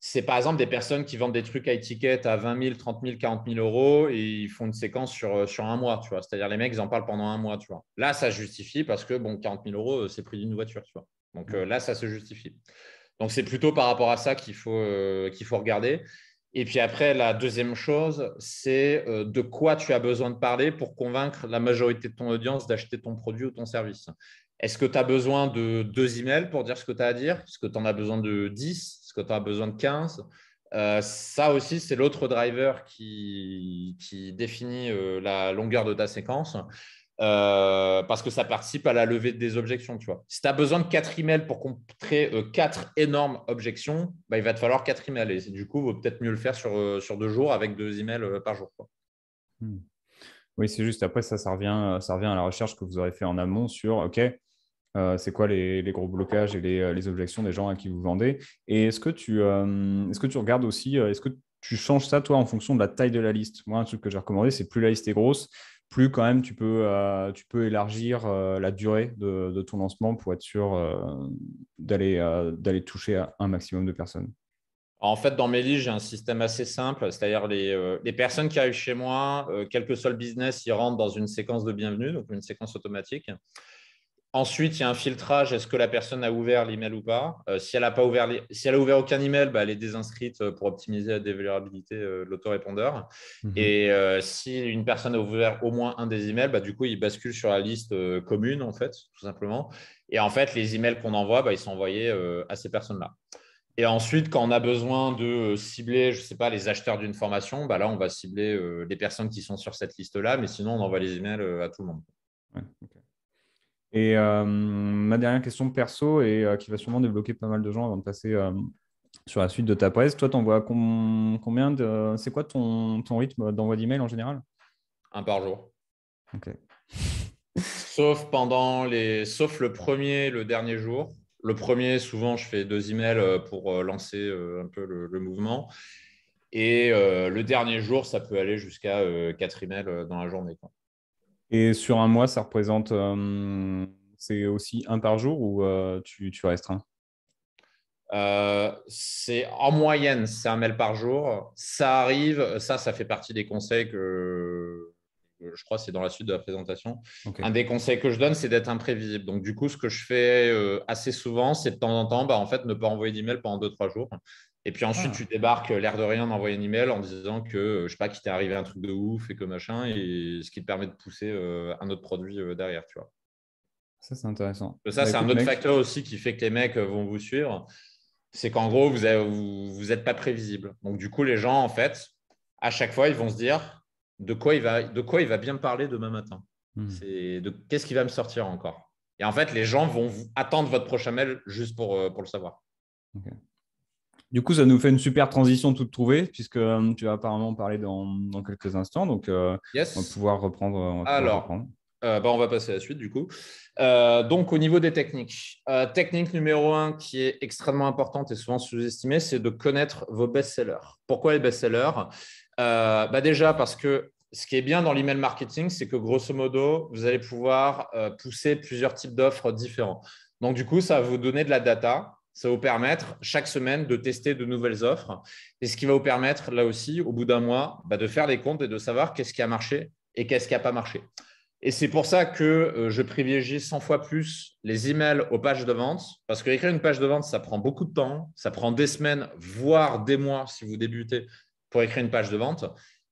c'est par exemple des personnes qui vendent des trucs à étiquette à 20 000, 30 000, 40 000 euros et ils font une séquence euh, sur, un mois, tu vois. C'est-à-dire les mecs, ils en parlent pendant un mois, tu vois. Là, ça justifie parce que, bon, 40 000 euros, c'est le prix d'une voiture, tu vois. Donc mmh. là, ça se justifie. Donc c'est plutôt par rapport à ça qu'il faut, euh, qu'il faut regarder. Et puis après, la deuxième chose, c'est euh, de quoi tu as besoin de parler pour convaincre la majorité de ton audience d'acheter ton produit ou ton service. Est-ce que tu as besoin de deux emails pour dire ce que tu as à dire Est-ce que tu en as besoin de 10 Est-ce que tu as besoin de 15 euh, Ça aussi, c'est l'autre driver qui, qui définit la longueur de ta séquence. Euh, parce que ça participe à la levée des objections, tu vois. Si tu as besoin de 4 emails pour contrer euh, quatre 4 énormes objections, bah, il va te falloir 4 emails. Et du coup, il vaut peut-être mieux le faire sur, euh, sur deux jours avec deux emails par jour. Hmm. Oui, c'est juste. Après, ça, ça revient, ça revient à la recherche que vous aurez fait en amont sur, OK, c'est quoi les, gros blocages et les, les, objections des gens à qui vous vendez Et est-ce que, tu, est-ce que tu regardes aussi, est-ce que tu changes ça, toi, en fonction de la taille de la liste Moi, un truc que j'ai recommandé, c'est plus la liste est grosse, plus quand même tu peux, euh, élargir euh, la durée de, ton lancement pour être sûr euh, d'aller, toucher un maximum de personnes En fait, dans mes j'ai un système assez simple, c'est-à-dire les, les personnes qui arrivent chez moi, quel que soit le business, ils rentrent dans une séquence de bienvenue, donc une séquence automatique. Ensuite, il y a un filtrage. Est-ce que la personne a ouvert l'email ou pas euh, Si elle n'a pas ouvert, si elle a ouvert aucun email, bah, elle est désinscrite euh, pour optimiser la dévalorabilité euh, de l'autorépondeur. Mhm. Et si une personne a ouvert au moins un des emails, bah, du coup, il bascule sur la liste commune, en fait, tout simplement. Et en fait, les emails qu'on envoie, bah, ils sont envoyés à ces personnes-là. Et ensuite, quand on a besoin de cibler, je ne sais pas, les acheteurs d'une formation, bah, là, on va cibler les personnes qui sont sur cette liste-là, mais sinon, on envoie les emails à tout le monde. Ouais, et euh, ma dernière question perso, et euh, qui va sûrement débloquer pas mal de gens avant de passer euh, sur la suite de ta presse, toi, tu envoies combien de. C'est quoi ton, ton rythme d'envoi d'emails en général Un par jour. Ok. Sauf pendant les. Sauf le premier le dernier jour. Le premier, souvent, je fais deux emails pour lancer un peu le, mouvement. Et le dernier jour, ça peut aller jusqu'à quatre emails dans la journée. Et sur un mois, ça représente. Euh, c'est aussi un par jour ou euh, tu, tu, euh, c'est en moyenne, c'est un mail par jour. Ça arrive, ça, ça fait partie des conseils que je crois c'est dans la suite de la présentation. Un des conseils que je donne, c'est d'être imprévisible. Donc, du coup, ce que je fais assez souvent, c'est de temps en temps, bah, en fait, ne pas envoyer d'email pendant 2-3 jours. Et puis ensuite, ah. tu débarques l'air de rien d'envoyer un email en disant que, euh, je sais pas, qu'il t'est arrivé un truc de ouf et que machin, et ce qui te permet de pousser euh, un autre produit euh, derrière, tu vois. Ça, c'est intéressant. Ça, bah, c'est un autre facteur aussi qui fait que les mecs vont vous suivre. C'est qu'en gros, vous n'êtes pas prévisible. Donc, du coup, les gens, en fait, à chaque fois, ils vont se dire de quoi il va, de quoi il va bien me parler demain matin. Hmm. de qu'est-ce qui va me sortir encore. Et en fait, les gens vont attendre votre prochain mail juste pour, le savoir. Du coup, ça nous fait une super transition toute trouvée, puisque euh, tu vas apparemment parler dans, quelques instants. Donc, euh, on va pouvoir reprendre. Alors, euh, bah, on va passer à la suite du coup. donc au niveau des techniques, technique numéro un qui est extrêmement importante et souvent sous-estimée, c'est de connaître vos best-sellers. Pourquoi les best-sellers bah Déjà parce que ce qui est bien dans l'email marketing, c'est que grosso modo, vous allez pouvoir pousser plusieurs types d'offres différents. Donc du coup, ça va vous donner de la data ça va vous permettre chaque semaine de tester de nouvelles offres. Et ce qui va vous permettre, là aussi, au bout d'un mois, bah, de faire les comptes et de savoir qu'est-ce qui a marché et qu'est-ce qui n'a pas marché. Et c'est pour ça que euh, je privilégie 100 fois plus les emails aux pages de vente, parce que écrire une page de vente, ça prend beaucoup de temps, ça prend des semaines, voire des mois si vous débutez pour écrire une page de vente,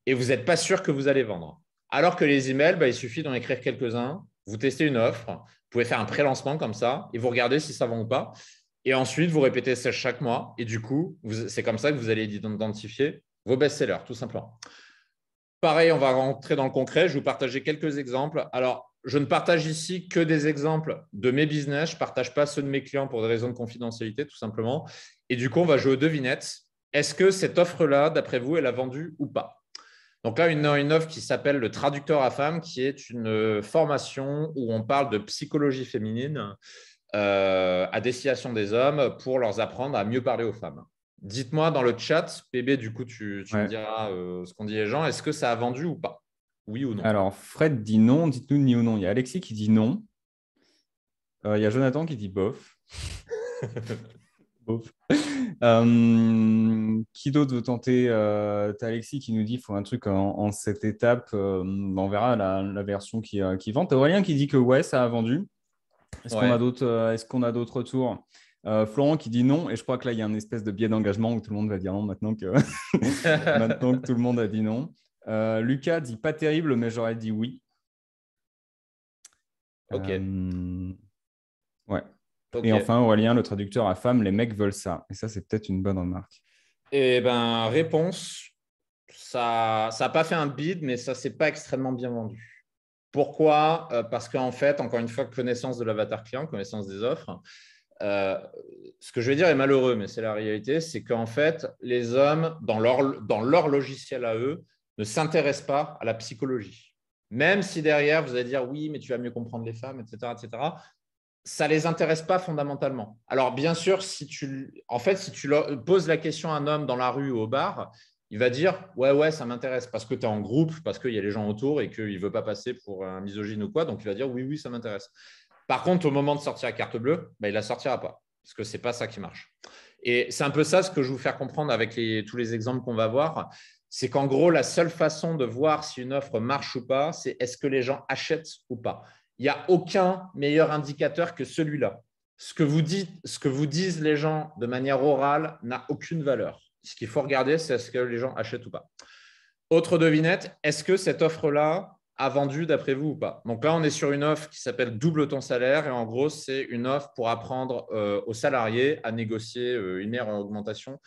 et vous n'êtes pas sûr que vous allez vendre. Alors que les emails, bah, il suffit d'en écrire quelques-uns, vous testez une offre, vous pouvez faire un pré-lancement comme ça, et vous regardez si ça vend ou pas. Et ensuite, vous répétez ça chaque mois. Et du coup, c'est comme ça que vous allez identifier vos best-sellers, tout simplement. Pareil, on va rentrer dans le concret. Je vais vous partager quelques exemples. Alors, je ne partage ici que des exemples de mes business. Je ne partage pas ceux de mes clients pour des raisons de confidentialité, tout simplement. Et du coup, on va jouer aux devinettes. Est-ce que cette offre-là, d'après vous, elle a vendu ou pas Donc là, une, une offre qui s'appelle le traducteur à femmes, qui est une euh, formation où on parle de psychologie féminine euh, à destination des hommes pour leur apprendre à mieux parler aux femmes. Dites-moi dans le chat, PB, du coup, tu, me diras euh, ce qu'on dit les gens. Est-ce que ça a vendu ou pas Oui ou non Alors, Fred dit non. Dites-nous ni ou non. Il y a Alexis qui dit non. Euh, il y a Jonathan qui dit bof. bof. Euh, qui d'autre veut tenter euh, T'as Alexis qui nous dit il faut un truc en, cette étape. on verra la, version qui, qui vend. Aurélien qui dit que ouais, ça a vendu. Euh, est-ce qu'on a d'autres est-ce retours euh, Florent qui dit non, et je crois que là, il y a une espèce de biais d'engagement où tout le monde va dire non maintenant que, maintenant que tout le monde a dit non. Euh, Lucas dit pas terrible, mais j'aurais dit oui. Ok. Ouais. Et enfin, Aurélien, le traducteur à femme, les mecs veulent ça. Et ça, c'est peut-être une bonne remarque. Eh ben, réponse, ça n'a pas fait un bid, mais ça s'est pas extrêmement bien vendu. Pourquoi euh, Parce qu'en fait, encore une fois, connaissance de l'avatar client, connaissance des offres. Euh, ce que je vais dire est malheureux, mais c'est la réalité, c'est qu'en fait, les hommes, dans leur, dans leur logiciel à eux, ne s'intéressent pas à la psychologie. Même si derrière, vous allez dire oui, mais tu vas mieux comprendre les femmes, etc., etc., ça ne les intéresse pas fondamentalement. Alors, bien sûr, si tu, en fait, si tu poses la question à un homme dans la rue ou au bar, il va dire Ouais, ouais, ça m'intéresse parce que tu es en groupe, parce qu'il y a les gens autour et qu'il ne veut pas passer pour un misogyne ou quoi. Donc il va dire Oui, oui, ça m'intéresse. Par contre, au moment de sortir la carte bleue, bah, il ne la sortira pas parce que ce n'est pas ça qui marche. Et c'est un peu ça ce que je veux vous faire comprendre avec tous les exemples qu'on va voir. C'est qu'en gros, la seule façon de voir si une offre marche ou pas, c'est est-ce que les gens achètent ou pas. Il n'y a aucun meilleur indicateur que celui-là. Ce que, vous dites, ce que vous disent les gens de manière orale n'a aucune valeur ce qu'il faut regarder, c'est est-ce que les gens achètent ou pas. Autre devinette, est-ce que cette offre-là a vendu d'après vous ou pas Donc là, on est sur une offre qui s'appelle Double ton salaire. Et en gros, c'est une offre pour apprendre euh, aux salariés à négocier une euh, une meilleure augmentation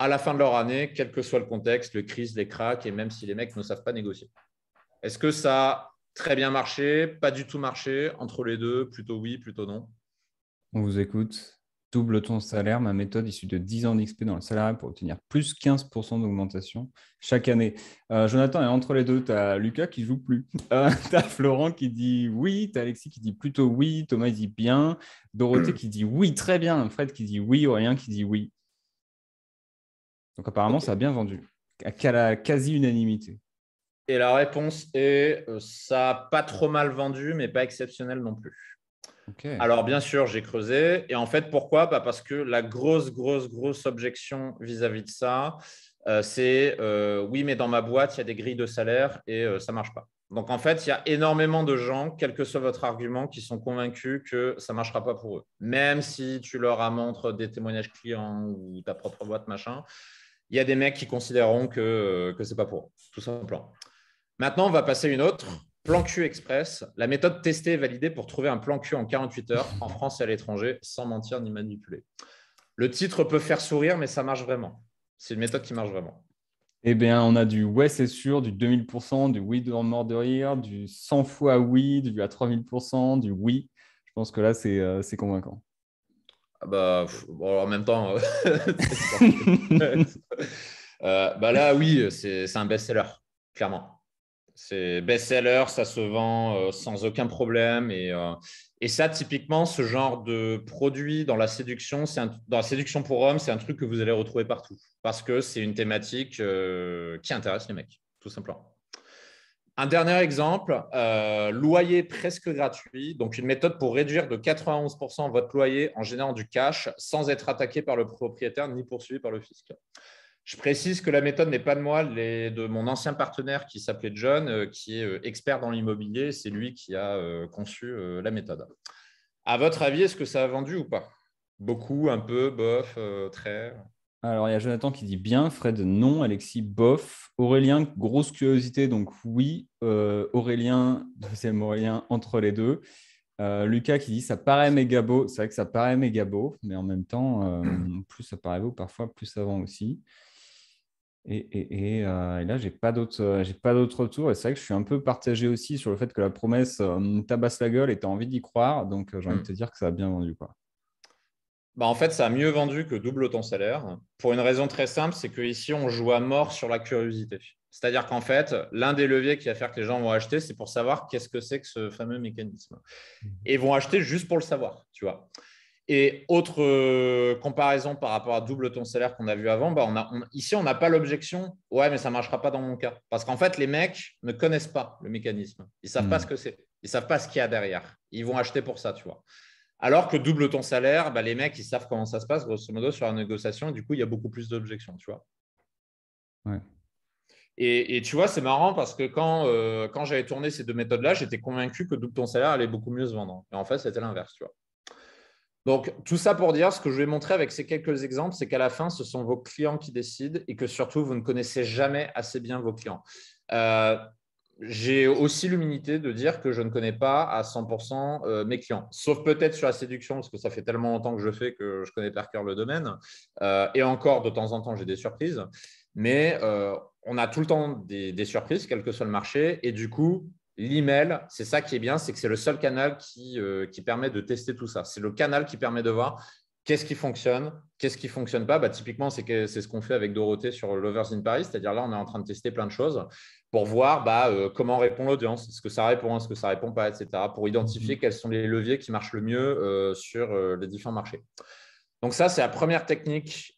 à la fin de leur année, quel que soit le contexte, le crise, les cracks, et même si les mecs ne savent pas négocier. Est-ce que ça a très bien marché, pas du tout marché, entre les deux, plutôt oui, plutôt non On vous écoute double ton salaire, ma méthode issue de 10 ans d'XP dans le salariat pour obtenir plus 15% d'augmentation chaque année. Euh, Jonathan, entre les deux, tu as Lucas qui joue plus. Euh, tu as Florent qui dit oui, tu as Alexis qui dit plutôt oui, Thomas dit bien, Dorothée qui dit oui, très bien, Fred qui dit oui, Aurélien qui dit oui. Donc apparemment, ça a bien vendu, à la quasi-unanimité. Et la réponse est euh, ça n'a pas trop mal vendu, mais pas exceptionnel non plus. Alors, bien sûr, j'ai creusé. Et en fait, pourquoi bah Parce que la grosse, grosse, grosse objection vis-à-vis de ça, euh, c'est euh, oui, mais dans ma boîte, il y a des grilles de salaire et euh, ça ne marche pas. Donc, en fait, il y a énormément de gens, quel que soit votre argument, qui sont convaincus que ça ne marchera pas pour eux. Même si tu leur montres des témoignages clients ou ta propre boîte, machin, il y a des mecs qui considéreront que ce n'est pas pour eux, tout simplement. Maintenant, on va passer à une autre Plan Q Express, la méthode testée et validée pour trouver un plan Q en 48 heures en France et à l'étranger sans mentir ni manipuler. Le titre peut faire sourire, mais ça marche vraiment. C'est une méthode qui marche vraiment. Eh bien, on a du ouais, c'est sûr, du 2000%, du oui de mort de rire, du 100 fois oui, du à 3000%, du oui. Je pense que là, c'est euh, convaincant. Ah bah, en même temps, euh, euh, bah là, oui, c'est un best-seller, clairement. C'est best-seller, ça se vend euh, sans aucun problème. Euh, et, ça, typiquement, ce genre de produit dans la séduction, dans la séduction pour hommes, c'est un truc que vous allez retrouver partout parce que c'est une thématique euh, qui intéresse les mecs, tout simplement. Un dernier exemple, loyer presque gratuit, donc une méthode pour réduire de 91% votre loyer en générant du cash sans être attaqué par le propriétaire ni poursuivi par le fisc. Je précise que la méthode n'est pas de moi, elle est de mon ancien partenaire qui s'appelait John, euh, qui est euh, expert dans l'immobilier. C'est lui qui a euh, conçu la méthode. À votre avis, est-ce que ça a vendu ou pas Beaucoup, un peu, bof, très. Alors, il y a Jonathan qui dit bien, Fred non, Alexis bof, Aurélien, grosse curiosité, donc oui, Aurélien, deuxième Aurélien, entre les deux. Lucas qui dit ça paraît méga beau, c'est vrai que ça paraît méga beau, mais en même temps, plus ça paraît beau, parfois plus ça vend aussi. Euh, et, là, j'ai pas euh, j'ai pas d'autre retour. Et c'est vrai que je suis un peu partagé aussi sur le fait que la promesse euh, me tabasse la gueule et tu as envie d'y croire. Donc, j'ai envie de hmm. te dire que ça a bien vendu. Quoi. Bah, en fait, ça a mieux vendu que double ton salaire. Pour une raison très simple, c'est qu'ici, on joue à mort sur la curiosité. C'est-à-dire qu'en fait, l'un des leviers qui va faire que les gens vont acheter, c'est pour savoir qu'est-ce que c'est que ce fameux mécanisme. Hmm. Et vont acheter juste pour le savoir, tu vois. Et autre euh, comparaison par rapport à double ton salaire qu'on a vu avant, bah, ici, on n'a pas l'objection Ouais, mais ça ne marchera pas dans mon cas. Parce qu'en fait, les mecs ne connaissent pas le mécanisme. Ils ne savent pas hmm. ce que c'est. Ils savent pas ce qu'il y a derrière. Ils vont acheter pour ça, tu vois. Alors que double ton salaire, bah, les mecs, ils savent comment ça se passe, grosso modo, sur la négociation. du coup, il y a beaucoup plus d'objections, tu vois. Et, tu vois, c'est marrant parce que quand, euh, quand j'avais tourné ces deux méthodes-là, j'étais convaincu que double ton salaire allait beaucoup mieux se vendre. Et en fait, c'était l'inverse, tu vois. Donc, tout ça pour dire, ce que je vais montrer avec ces quelques exemples, c'est qu'à la fin, ce sont vos clients qui décident et que surtout, vous ne connaissez jamais assez bien vos clients. Euh, j'ai aussi l'humilité de dire que je ne connais pas à 100% euh, mes clients, sauf peut-être sur la séduction, parce que ça fait tellement longtemps que je fais que je connais par cœur le domaine. Euh, et encore, de temps en temps, j'ai des surprises. Mais on a tout le temps des, des, surprises, quel que soit le marché. Et du coup, L'email, c'est ça qui est bien, c'est que c'est le seul canal qui, euh, qui, permet de tester tout ça. C'est le canal qui permet de voir qu'est-ce qui fonctionne, qu'est-ce qui ne fonctionne pas. Bah, typiquement, c'est que c'est ce qu'on fait avec Dorothée sur Lovers in Paris, c'est-à-dire là, on est en train de tester plein de choses pour voir bah, euh, comment répond l'audience, est-ce que ça répond, est-ce que ça répond pas, etc., pour identifier mhm. quels sont les leviers qui marchent le mieux euh, sur les différents marchés. Donc ça, c'est la première technique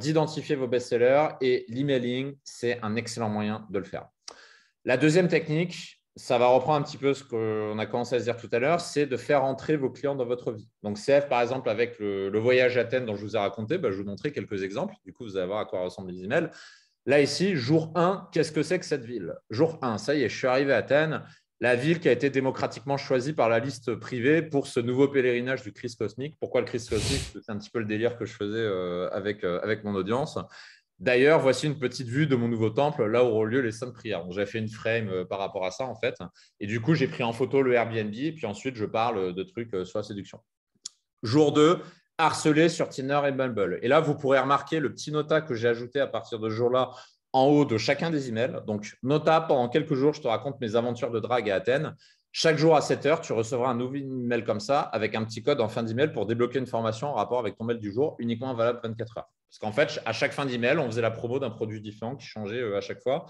d'identifier vos best-sellers et l'emailing, c'est un excellent moyen de le faire. La deuxième technique, ça va reprendre un petit peu ce qu'on a commencé à se dire tout à l'heure, c'est de faire entrer vos clients dans votre vie. Donc CF, par exemple, avec le, voyage à Athènes dont je vous ai raconté, bah, je vais vous montrer quelques exemples. Du coup, vous allez voir à quoi ressemblent les emails. Là, ici, jour 1, qu'est-ce que c'est que cette ville Jour 1, ça y est, je suis arrivé à Athènes, la ville qui a été démocratiquement choisie par la liste privée pour ce nouveau pèlerinage du Christ cosmique. Pourquoi le Christ cosmique C'est un petit peu le délire que je faisais euh, avec, euh, avec mon audience. D'ailleurs, voici une petite vue de mon nouveau temple, là où auront lieu les saintes prières. j'ai fait une frame euh, par rapport à ça, en fait. Et du coup, j'ai pris en photo le Airbnb, puis ensuite, je parle euh, de trucs euh, sur séduction. Jour 2, harcelé sur Tinder et Bumble. Et là, vous pourrez remarquer le petit nota que j'ai ajouté à partir de ce jour-là en haut de chacun des emails. Donc, nota, pendant quelques jours, je te raconte mes aventures de drague à Athènes. Chaque jour à 7 heures, tu recevras un nouvel email comme ça, avec un petit code en fin d'email pour débloquer une formation en rapport avec ton mail du jour, uniquement valable 24 heures. Parce qu'en fait, à chaque fin d'email, on faisait la promo d'un produit différent qui changeait euh, à chaque fois.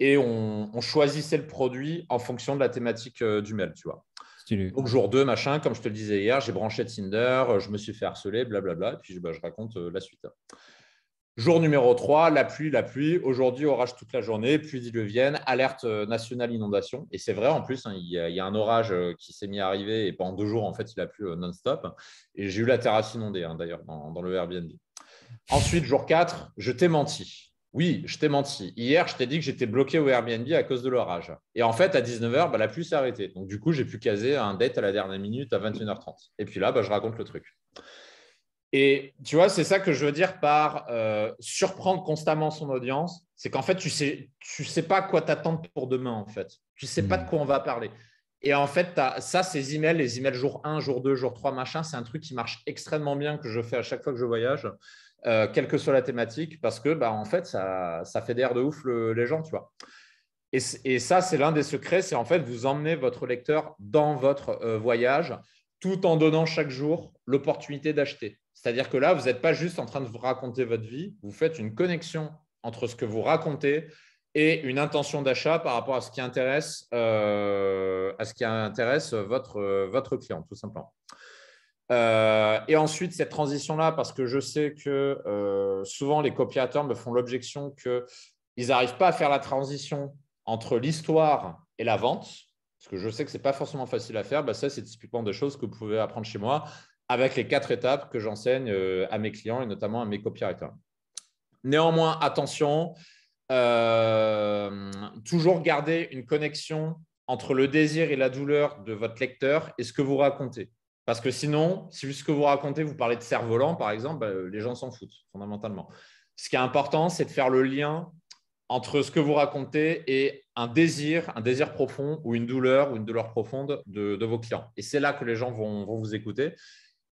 Et on, choisissait le produit en fonction de la thématique euh, du mail, tu vois. Donc, jour 2, machin, comme je te le disais hier, j'ai branché Tinder, euh, je me suis fait harceler, blablabla. Et puis, je bah, raconte la suite. Jour numéro 3, la pluie, la pluie. Aujourd'hui, orage toute la journée, pluie le vienne alerte nationale inondation. Et c'est vrai, en plus, hein, il, y a, un orage qui s'est mis à arriver et pendant deux jours, en fait, il a plu non-stop. Et j'ai eu la terrasse inondée, hein, d'ailleurs, dans, le Airbnb. Ensuite, jour 4, je t'ai menti. Oui, je t'ai menti. Hier, je t'ai dit que j'étais bloqué au Airbnb à cause de l'orage. Et en fait, à 19h, bah, la pluie s'est arrêtée. Donc, du coup, j'ai pu caser un date à la dernière minute à 21h30. Et puis là, bah, je raconte le truc. Et tu vois, c'est ça que je veux dire par euh, surprendre constamment son audience. C'est qu'en fait, tu sais, tu sais pas quoi t'attendre pour demain, en fait. Tu sais pas de hmm. quoi on va parler. Et en fait, ça, ces emails, les emails jour 1, jour 2, jour 3, machin, c'est un truc qui marche extrêmement bien que je fais à chaque fois que je voyage. Euh, quelle que soit la thématique, parce que bah, en fait, ça, ça fédère de ouf les gens, tu vois. Et, et ça, c'est l'un des secrets, c'est en fait vous emmenez votre lecteur dans votre euh, voyage, tout en donnant chaque jour l'opportunité d'acheter. C'est-à-dire que là, vous n'êtes pas juste en train de vous raconter votre vie, vous faites une connexion entre ce que vous racontez et une intention d'achat par rapport à ce qui intéresse, euh, à ce qui intéresse votre, votre client, tout simplement. Euh, et ensuite, cette transition-là, parce que je sais que euh, souvent les copiateurs me font l'objection qu'ils n'arrivent pas à faire la transition entre l'histoire et la vente, parce que je sais que ce n'est pas forcément facile à faire, bah, ça, c'est typiquement des choses que vous pouvez apprendre chez moi avec les quatre étapes que j'enseigne euh, à mes clients et notamment à mes copywriters. Néanmoins, attention, toujours garder une connexion entre le désir et la douleur de votre lecteur et ce que vous racontez. Parce que sinon, si ce que vous racontez, vous parlez de cerf-volant, par exemple, bah, les gens s'en foutent fondamentalement. Ce qui est important, c'est de faire le lien entre ce que vous racontez et un désir, un désir profond ou une douleur ou une douleur profonde de, vos clients. Et c'est là que les gens vont, vous écouter.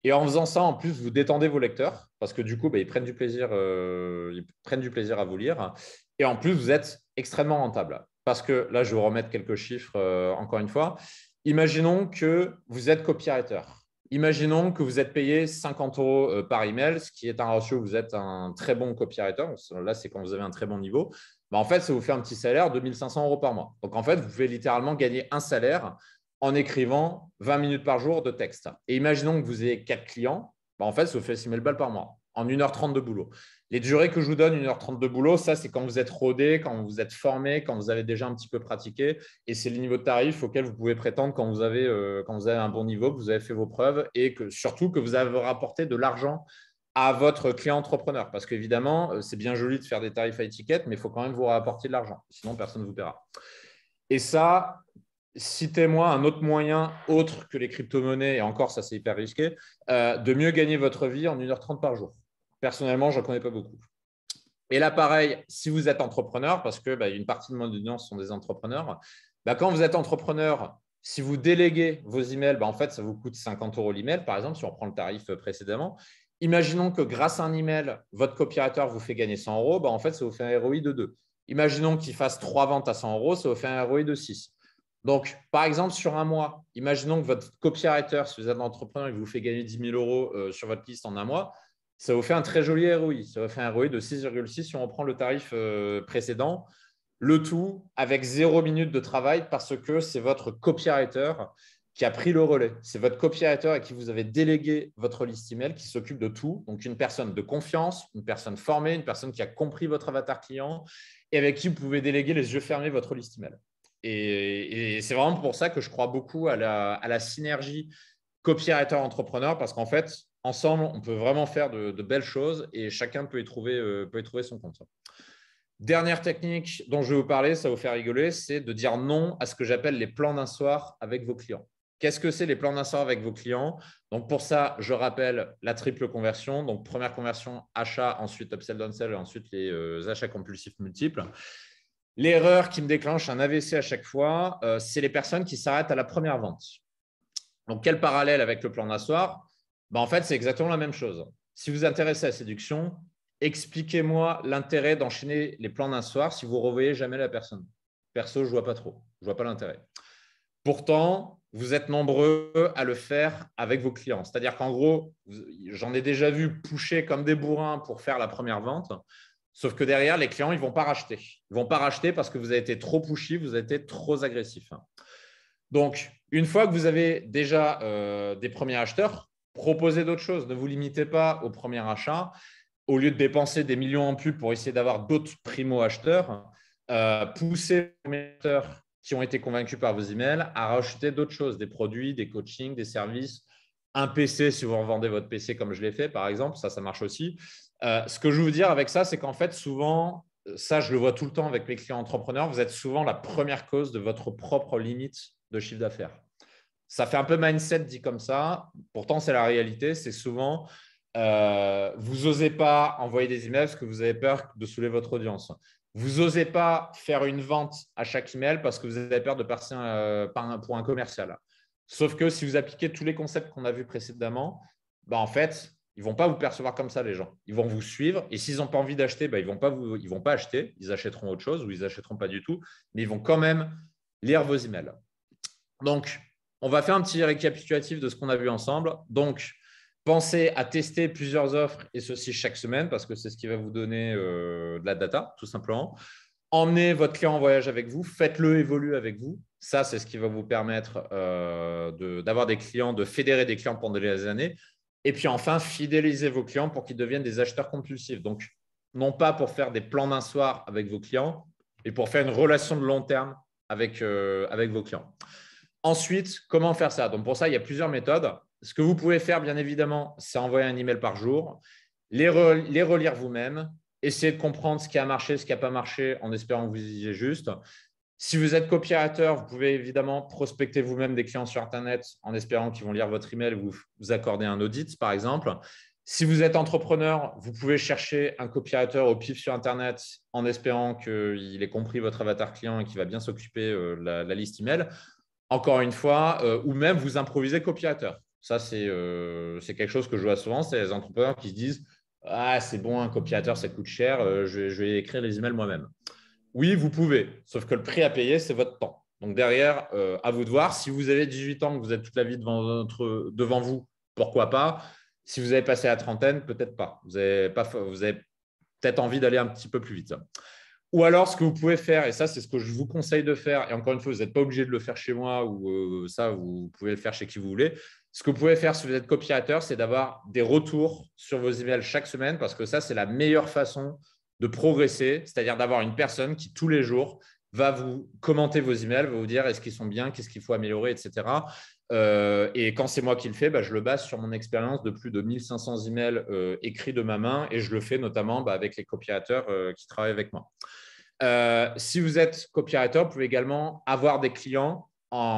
Et en faisant ça, en plus, vous détendez vos lecteurs parce que du coup, bah, ils, prennent du plaisir, euh, ils prennent du plaisir à vous lire. Et en plus, vous êtes extrêmement rentable. Parce que là, je vais vous remettre quelques chiffres euh, encore une fois. Imaginons que vous êtes copywriter. Imaginons que vous êtes payé 50 euros euh, par email, ce qui est un ratio où vous êtes un très bon copywriter. Là, c'est quand vous avez un très bon niveau. Bah, en fait, ça vous fait un petit salaire de 500 euros par mois. Donc, en fait, vous pouvez littéralement gagner un salaire en écrivant 20 minutes par jour de texte. Et imaginons que vous ayez quatre clients. Bah, en fait, ça vous fait 6000 balles par mois en 1h30 de boulot. Les durées que je vous donne, 1h30 de boulot, ça, c'est quand vous êtes rodé, quand vous êtes formé, quand vous avez déjà un petit peu pratiqué. Et c'est le niveau de tarif auquel vous pouvez prétendre quand vous, avez, euh, quand vous avez un bon niveau, que vous avez fait vos preuves et que surtout que vous avez rapporté de l'argent à votre client entrepreneur. Parce qu'évidemment, euh, c'est bien joli de faire des tarifs à étiquette, mais il faut quand même vous rapporter de l'argent. Sinon, personne ne vous paiera. Et ça, citez-moi un autre moyen autre que les crypto-monnaies, et encore, ça c'est hyper risqué, euh, de mieux gagner votre vie en 1h30 par jour. Personnellement, je n'en connais pas beaucoup. Et là, pareil, si vous êtes entrepreneur, parce que bah, une partie de mon audience sont des entrepreneurs, bah, quand vous êtes entrepreneur, si vous déléguez vos emails, bah, en fait, ça vous coûte 50 euros l'email, par exemple, si on prend le tarif euh, précédemment. Imaginons que grâce à un email, votre copywriter vous fait gagner 100 euros, en fait, ça vous fait un ROI de 2. Imaginons qu'il fasse 3 ventes à 100 euros, ça vous fait un ROI de 6. Donc, par exemple, sur un mois, imaginons que votre copywriter, si vous êtes entrepreneur, il vous fait gagner 10 000 euros euh, sur votre liste en un mois, ça vous fait un très joli ROI. Ça vous fait un ROI de 6,6 si on prend le tarif euh, précédent. Le tout avec zéro minute de travail parce que c'est votre copywriter qui a pris le relais. C'est votre copywriter à qui vous avez délégué votre liste email qui s'occupe de tout. Donc, une personne de confiance, une personne formée, une personne qui a compris votre avatar client et avec qui vous pouvez déléguer les yeux fermés votre liste email. Et, c'est vraiment pour ça que je crois beaucoup à la, à la synergie copywriter-entrepreneur parce qu'en fait, ensemble, on peut vraiment faire de, belles choses et chacun peut y trouver, euh, peut y trouver son compte. Dernière technique dont je vais vous parler, ça vous faire rigoler, c'est de dire non à ce que j'appelle les plans d'un soir avec vos clients. Qu'est-ce que c'est les plans d'un soir avec vos clients Donc pour ça, je rappelle la triple conversion. Donc première conversion, achat, ensuite upsell, downsell et ensuite les euh, achats compulsifs multiples. L'erreur qui me déclenche un AVC à chaque fois, euh, c'est les personnes qui s'arrêtent à la première vente. Donc quel parallèle avec le plan d'un soir ben, en fait, c'est exactement la même chose. Si vous vous intéressez à la séduction, expliquez-moi l'intérêt d'enchaîner les plans d'un soir si vous ne revoyez jamais la personne. Perso, je ne vois pas trop. Je ne vois pas l'intérêt. Pourtant, vous êtes nombreux à le faire avec vos clients. C'est-à-dire qu'en gros, j'en ai déjà vu pousser comme des bourrins pour faire la première vente. Sauf que derrière, les clients, ils ne vont pas racheter. Ils ne vont pas racheter parce que vous avez été trop pushy, vous avez été trop agressif. Donc, une fois que vous avez déjà euh, des premiers acheteurs, proposez d'autres choses. Ne vous limitez pas au premier achat. Au lieu de dépenser des millions en pub pour essayer d'avoir d'autres primo-acheteurs, euh, poussez les acheteurs qui ont été convaincus par vos emails à racheter d'autres choses, des produits, des coachings, des services, un PC si vous revendez votre PC comme je l'ai fait, par exemple. Ça, ça marche aussi. Euh, ce que je veux dire avec ça, c'est qu'en fait, souvent, ça, je le vois tout le temps avec mes clients entrepreneurs, vous êtes souvent la première cause de votre propre limite de chiffre d'affaires ça fait un peu mindset dit comme ça. Pourtant, c'est la réalité. C'est souvent, euh, vous n'osez pas envoyer des emails parce que vous avez peur de saouler votre audience. Vous n'osez pas faire une vente à chaque email parce que vous avez peur de passer euh, pour un commercial. Sauf que si vous appliquez tous les concepts qu'on a vus précédemment, bah, en fait, ils vont pas vous percevoir comme ça, les gens. Ils vont vous suivre. Et s'ils n'ont pas envie d'acheter, bah, ils vont pas vont pas acheter. Ils achèteront autre chose ou ils achèteront pas du tout. Mais ils vont quand même lire vos emails. Donc, on va faire un petit récapitulatif de ce qu'on a vu ensemble. Donc, pensez à tester plusieurs offres et ceci chaque semaine parce que c'est ce qui va vous donner euh, de la data, tout simplement. Emmenez votre client en voyage avec vous, faites-le évoluer avec vous. Ça, c'est ce qui va vous permettre euh, d'avoir des clients, de fédérer des clients pendant les années. Et puis enfin, fidélisez vos clients pour qu'ils deviennent des acheteurs compulsifs. Donc, non pas pour faire des plans d'un soir avec vos clients, mais pour faire une relation de long terme avec euh, vos clients. Ensuite, comment faire ça Donc pour ça, il y a plusieurs méthodes. Ce que vous pouvez faire, bien évidemment, c'est envoyer un email par jour, les, relire vous-même, essayer de comprendre ce qui a marché, ce qui n'a pas marché, en espérant que vous disiez juste. Si vous êtes copywriter, vous pouvez évidemment prospecter vous-même des clients sur Internet en espérant qu'ils vont lire votre email ou vous accorder un audit, par exemple. Si vous êtes entrepreneur, vous pouvez chercher un copywriter au pif sur Internet en espérant qu'il ait compris votre avatar client et qu'il va bien s'occuper de euh, la liste email encore une fois, euh, ou même vous improvisez copiateur. Ça, euh, c'est quelque chose que je vois souvent, c'est les entrepreneurs qui se disent Ah, c'est bon, un copiateur, ça coûte cher, euh, je, vais écrire les emails moi-même. Oui, vous pouvez, sauf que le prix à payer, c'est votre temps. Donc derrière, à vous de voir, si vous avez 18 ans, que vous êtes toute la vie devant, devant vous, pourquoi pas Si vous avez passé la trentaine, peut-être pas. Vous avez, pas, vous avez peut-être envie d'aller un petit peu plus vite. Ou alors, ce que vous pouvez faire, et ça, c'est ce que je vous conseille de faire, et encore une fois, vous n'êtes pas obligé de le faire chez moi ou euh, ça, vous pouvez le faire chez qui vous voulez. Ce que vous pouvez faire si vous êtes copywriter, c'est d'avoir des retours sur vos emails chaque semaine parce que ça, c'est la meilleure façon de progresser, c'est-à-dire d'avoir une personne qui, tous les jours, va vous commenter vos emails, va vous dire est-ce qu'ils sont bien, qu'est-ce qu'il faut améliorer, etc. Euh, et quand c'est moi qui le fais, bah, je le base sur mon expérience de plus de 1500 emails euh, écrits de ma main et je le fais notamment bah, avec les copywriters euh, qui travaillent avec moi. si vous êtes copywriter, vous pouvez également avoir des clients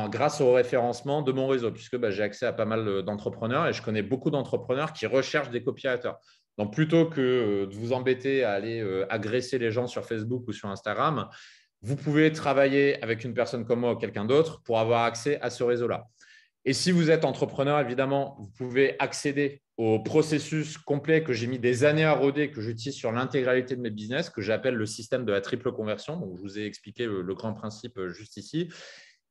grâce au référencement de mon réseau, puisque bah, j'ai accès à pas mal d'entrepreneurs et je connais beaucoup d'entrepreneurs qui recherchent des copywriters. Donc plutôt que de vous embêter à aller agresser les gens sur Facebook ou sur Instagram, vous pouvez travailler avec une personne comme moi ou quelqu'un d'autre pour avoir accès à ce réseau-là. Et si vous êtes entrepreneur, évidemment, vous pouvez accéder au processus complet que j'ai mis des années à roder, que j'utilise sur l'intégralité de mes business, que j'appelle le système de la triple conversion. Donc, je vous ai expliqué le, grand principe euh, juste ici.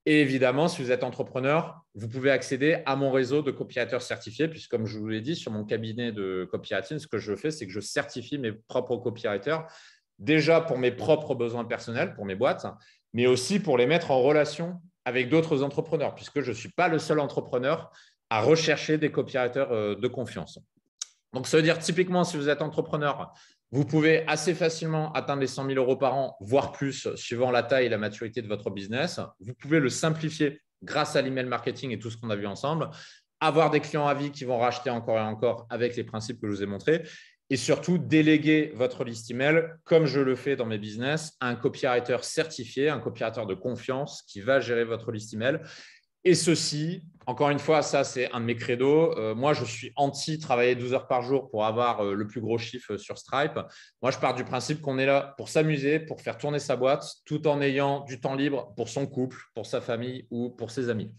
Et évidemment, si vous êtes entrepreneur, vous pouvez accéder à mon réseau de copywriters certifiés, puisque comme je vous l'ai dit, sur mon cabinet de copywriting, ce que je fais, c'est que je certifie mes propres copywriters, déjà pour mes propres besoins personnels, pour mes boîtes, mais aussi pour les mettre en relation avec d'autres entrepreneurs, puisque je ne suis pas le seul entrepreneur à rechercher des copywriters euh, de confiance. Donc, ça veut dire typiquement, si vous êtes entrepreneur, vous pouvez assez facilement atteindre les 100 000 euros par an, voire plus, suivant la taille et la maturité de votre business. Vous pouvez le simplifier grâce à l'email marketing et tout ce qu'on a vu ensemble. Avoir des clients à vie qui vont racheter encore et encore avec les principes que je vous ai montrés et surtout déléguer votre liste email, comme je le fais dans mes business, à un copywriter certifié, un copywriter de confiance qui va gérer votre liste email. Et ceci, encore une fois, ça c'est un de mes credos. Euh, moi, je suis anti travailler 12 heures par jour pour avoir euh, le plus gros chiffre euh, sur Stripe. Moi, je pars du principe qu'on est là pour s'amuser, pour faire tourner sa boîte, tout en ayant du temps libre pour son couple, pour sa famille ou pour ses amis.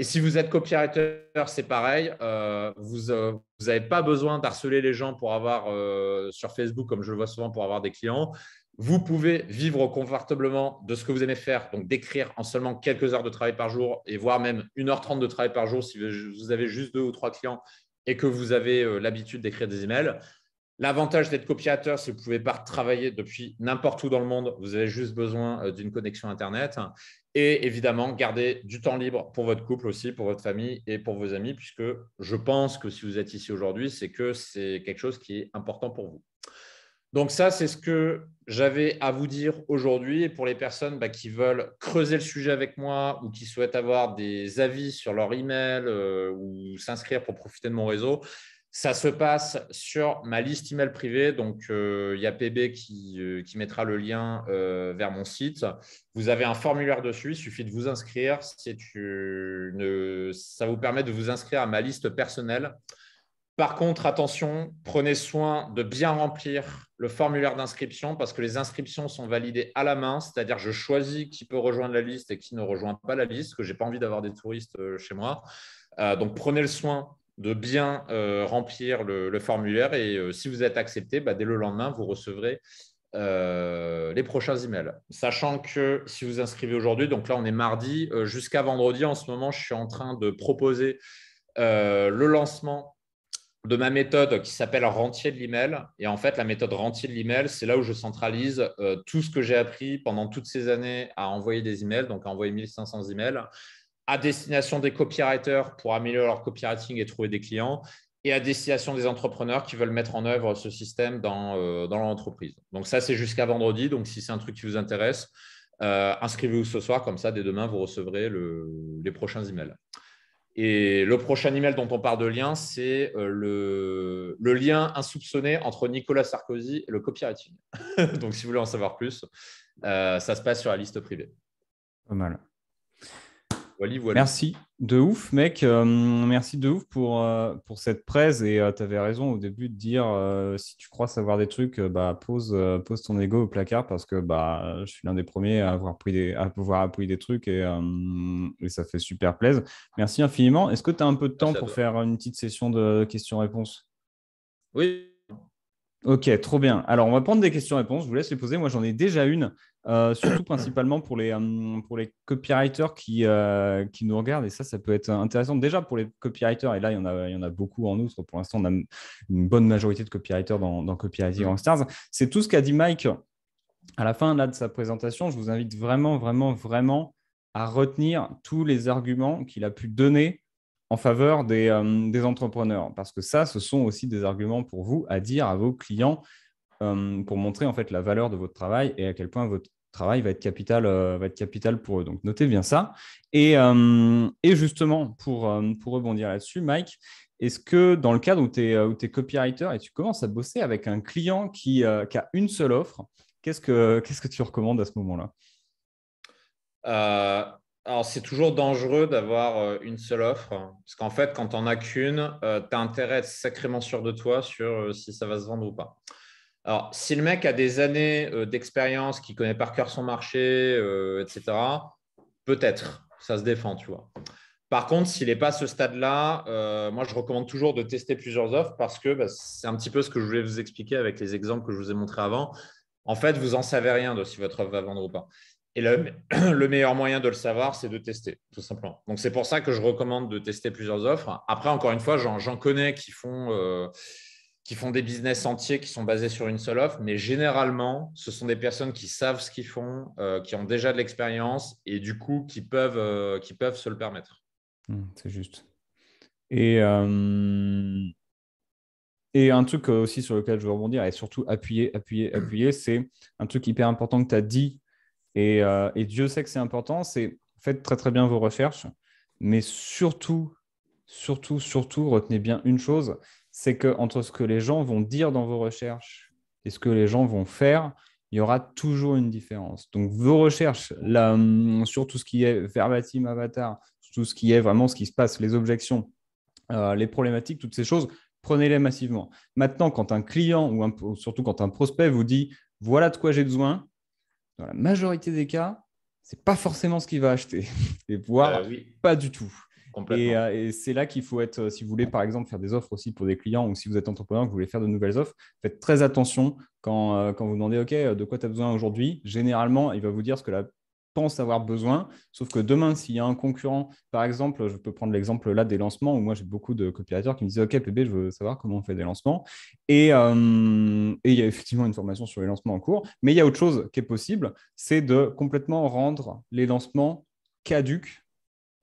Et si vous êtes copywriter, c'est pareil. Euh, vous n'avez euh, pas besoin d'harceler les gens pour avoir euh, sur Facebook, comme je le vois souvent, pour avoir des clients. Vous pouvez vivre confortablement de ce que vous aimez faire, donc d'écrire en seulement quelques heures de travail par jour, et voire même 1h30 de travail par jour si vous avez juste deux ou trois clients et que vous avez l'habitude d'écrire des emails. L'avantage d'être copiateur, c'est que vous pouvez pas travailler depuis n'importe où dans le monde. Vous avez juste besoin euh, d'une connexion Internet. Et évidemment, garder du temps libre pour votre couple aussi, pour votre famille et pour vos amis, puisque je pense que si vous êtes ici aujourd'hui, c'est que c'est quelque chose qui est important pour vous. Donc ça, c'est ce que j'avais à vous dire aujourd'hui. Et pour les personnes bah, qui veulent creuser le sujet avec moi ou qui souhaitent avoir des avis sur leur email euh, ou s'inscrire pour profiter de mon réseau, ça se passe sur ma liste email privée. Donc, euh, il y a PB euh, qui, mettra le lien euh, vers mon site. Vous avez un formulaire dessus. Il suffit de vous inscrire. Ça vous permet de vous inscrire à ma liste personnelle. Par contre, attention, prenez soin de bien remplir le formulaire d'inscription parce que les inscriptions sont validées à la main, c'est-à-dire je choisis qui peut rejoindre la liste et qui ne rejoint pas la liste, que je n'ai pas envie d'avoir des touristes chez moi. donc prenez le soin de bien euh, remplir le, formulaire. Et euh, si vous êtes accepté, bah, dès le lendemain, vous recevrez euh, les prochains emails. Sachant que si vous inscrivez aujourd'hui, donc là on est mardi, jusqu'à vendredi, en ce moment, je suis en train de proposer le lancement de ma méthode qui s'appelle rentier de l'email. Et en fait, la méthode rentier de l'email, c'est là où je centralise tout ce que j'ai appris pendant toutes ces années à envoyer des emails, donc à envoyer 1500 emails à destination des copywriters pour améliorer leur copywriting et trouver des clients, et à destination des entrepreneurs qui veulent mettre en œuvre ce système dans, euh, leur entreprise. Donc ça, c'est jusqu'à vendredi. Donc si c'est un truc qui vous intéresse, euh, inscrivez-vous ce soir, comme ça, dès demain, vous recevrez les prochains emails. Et le prochain email dont on parle de lien, c'est euh, le, lien insoupçonné entre Nicolas Sarkozy et le copywriting. Donc, si vous voulez en savoir plus, ça se passe sur la liste privée. Pas mal. Merci de ouf, mec. Euh, merci de ouf pour, euh, pour cette presse. Et euh, tu avais raison au début de dire si tu crois savoir des trucs, bah, pose, pose ton ego au placard parce que bah, je suis l'un des premiers à, avoir pris à pouvoir appuyer des trucs et, ça fait super plaisir. Merci infiniment. Est-ce que tu as un peu de temps pour faire une petite session de questions-réponses Oui, Ok, trop bien. Alors, on va prendre des questions-réponses. Je vous laisse les poser. Moi, j'en ai déjà une, euh, surtout principalement pour les, euh, pour les copywriters qui, euh, qui nous regardent. Et ça, ça peut être intéressant. Déjà, pour les copywriters, et là, il y en a, il y en a beaucoup en outre. Pour l'instant, on a une bonne majorité de copywriters dans, dans Copywriting mm. Stars. C'est tout ce qu'a dit Mike à la fin de sa présentation. Je vous invite vraiment, vraiment, vraiment à retenir tous les arguments qu'il a pu donner en faveur euh, des, entrepreneurs Parce que ça, ce sont aussi des arguments pour vous à dire à vos clients euh, pour montrer en fait la valeur de votre travail et à quel point votre travail va être capital, euh, va être capital pour eux. Donc, notez bien ça. Et, justement, pour, pour rebondir là-dessus, Mike, est-ce que dans le cadre où tu es, es, copywriter et tu commences à bosser avec un client qui, a une seule offre, que qu'est-ce que tu recommandes à ce moment-là alors, c'est toujours dangereux d'avoir euh, une seule offre, hein, parce qu'en fait, quand n'en as qu'une, euh, tu as intérêt à être sacrément sûr de toi sur euh, si ça va se vendre ou pas. Alors, si le mec a des années d'expérience, qui connaît par cœur son marché, etc., peut-être, ça se défend, tu vois. Par contre, s'il n'est pas à ce stade-là, moi, je recommande toujours de tester plusieurs offres parce que bah, c'est un petit peu ce que je voulais vous expliquer avec les exemples que je vous ai montrés avant. En fait, vous n'en savez rien de si votre offre va vendre ou pas. Et le, meilleur moyen de le savoir, c'est de tester, tout simplement. Donc, c'est pour ça que je recommande de tester plusieurs offres. Après, encore une fois, j'en connais qui font, euh, qui font des business entiers qui sont basés sur une seule offre, mais généralement, ce sont des personnes qui savent ce qu'ils font, euh, qui ont déjà de l'expérience et du coup, qui peuvent, euh, qui peuvent se le permettre. Mmh, c'est juste. Et. Et un truc aussi sur lequel je veux rebondir, et surtout appuyer, appuyer, appuyer, c'est un truc hyper important que tu as dit euh, et, Dieu sait que c'est important. C'est faites très très bien vos recherches, mais surtout, surtout, surtout, retenez bien une chose, c'est que entre ce que les gens vont dire dans vos recherches et ce que les gens vont faire, il y aura toujours une différence. Donc vos recherches là, hum, sur tout ce qui est verbatim avatar, tout ce qui est vraiment ce qui se passe, les objections, euh, les problématiques, toutes ces choses, prenez-les massivement. Maintenant, quand un client ou surtout quand un prospect vous dit voilà de quoi j'ai besoin, dans la majorité des cas, c'est pas forcément ce qu'il va acheter, et voire euh, pas du tout. Euh, et, c'est là qu'il faut être, euh, si vous voulez par exemple faire des offres aussi pour des clients ou si vous êtes entrepreneur, que vous voulez faire de nouvelles offres, faites très attention quand, quand vous demandez OK, de quoi tu as besoin aujourd'hui Généralement, il va vous dire ce que la savoir avoir besoin. Sauf que demain, s'il y a un concurrent, par exemple, je peux prendre l'exemple là des lancements où moi j'ai beaucoup de copywriters qui me disent Ok, bébé, je veux savoir comment on fait des lancements. Euh, et, il y a effectivement une formation sur les lancements en cours. Mais il y a autre chose qui est possible c'est de complètement rendre les lancements caduques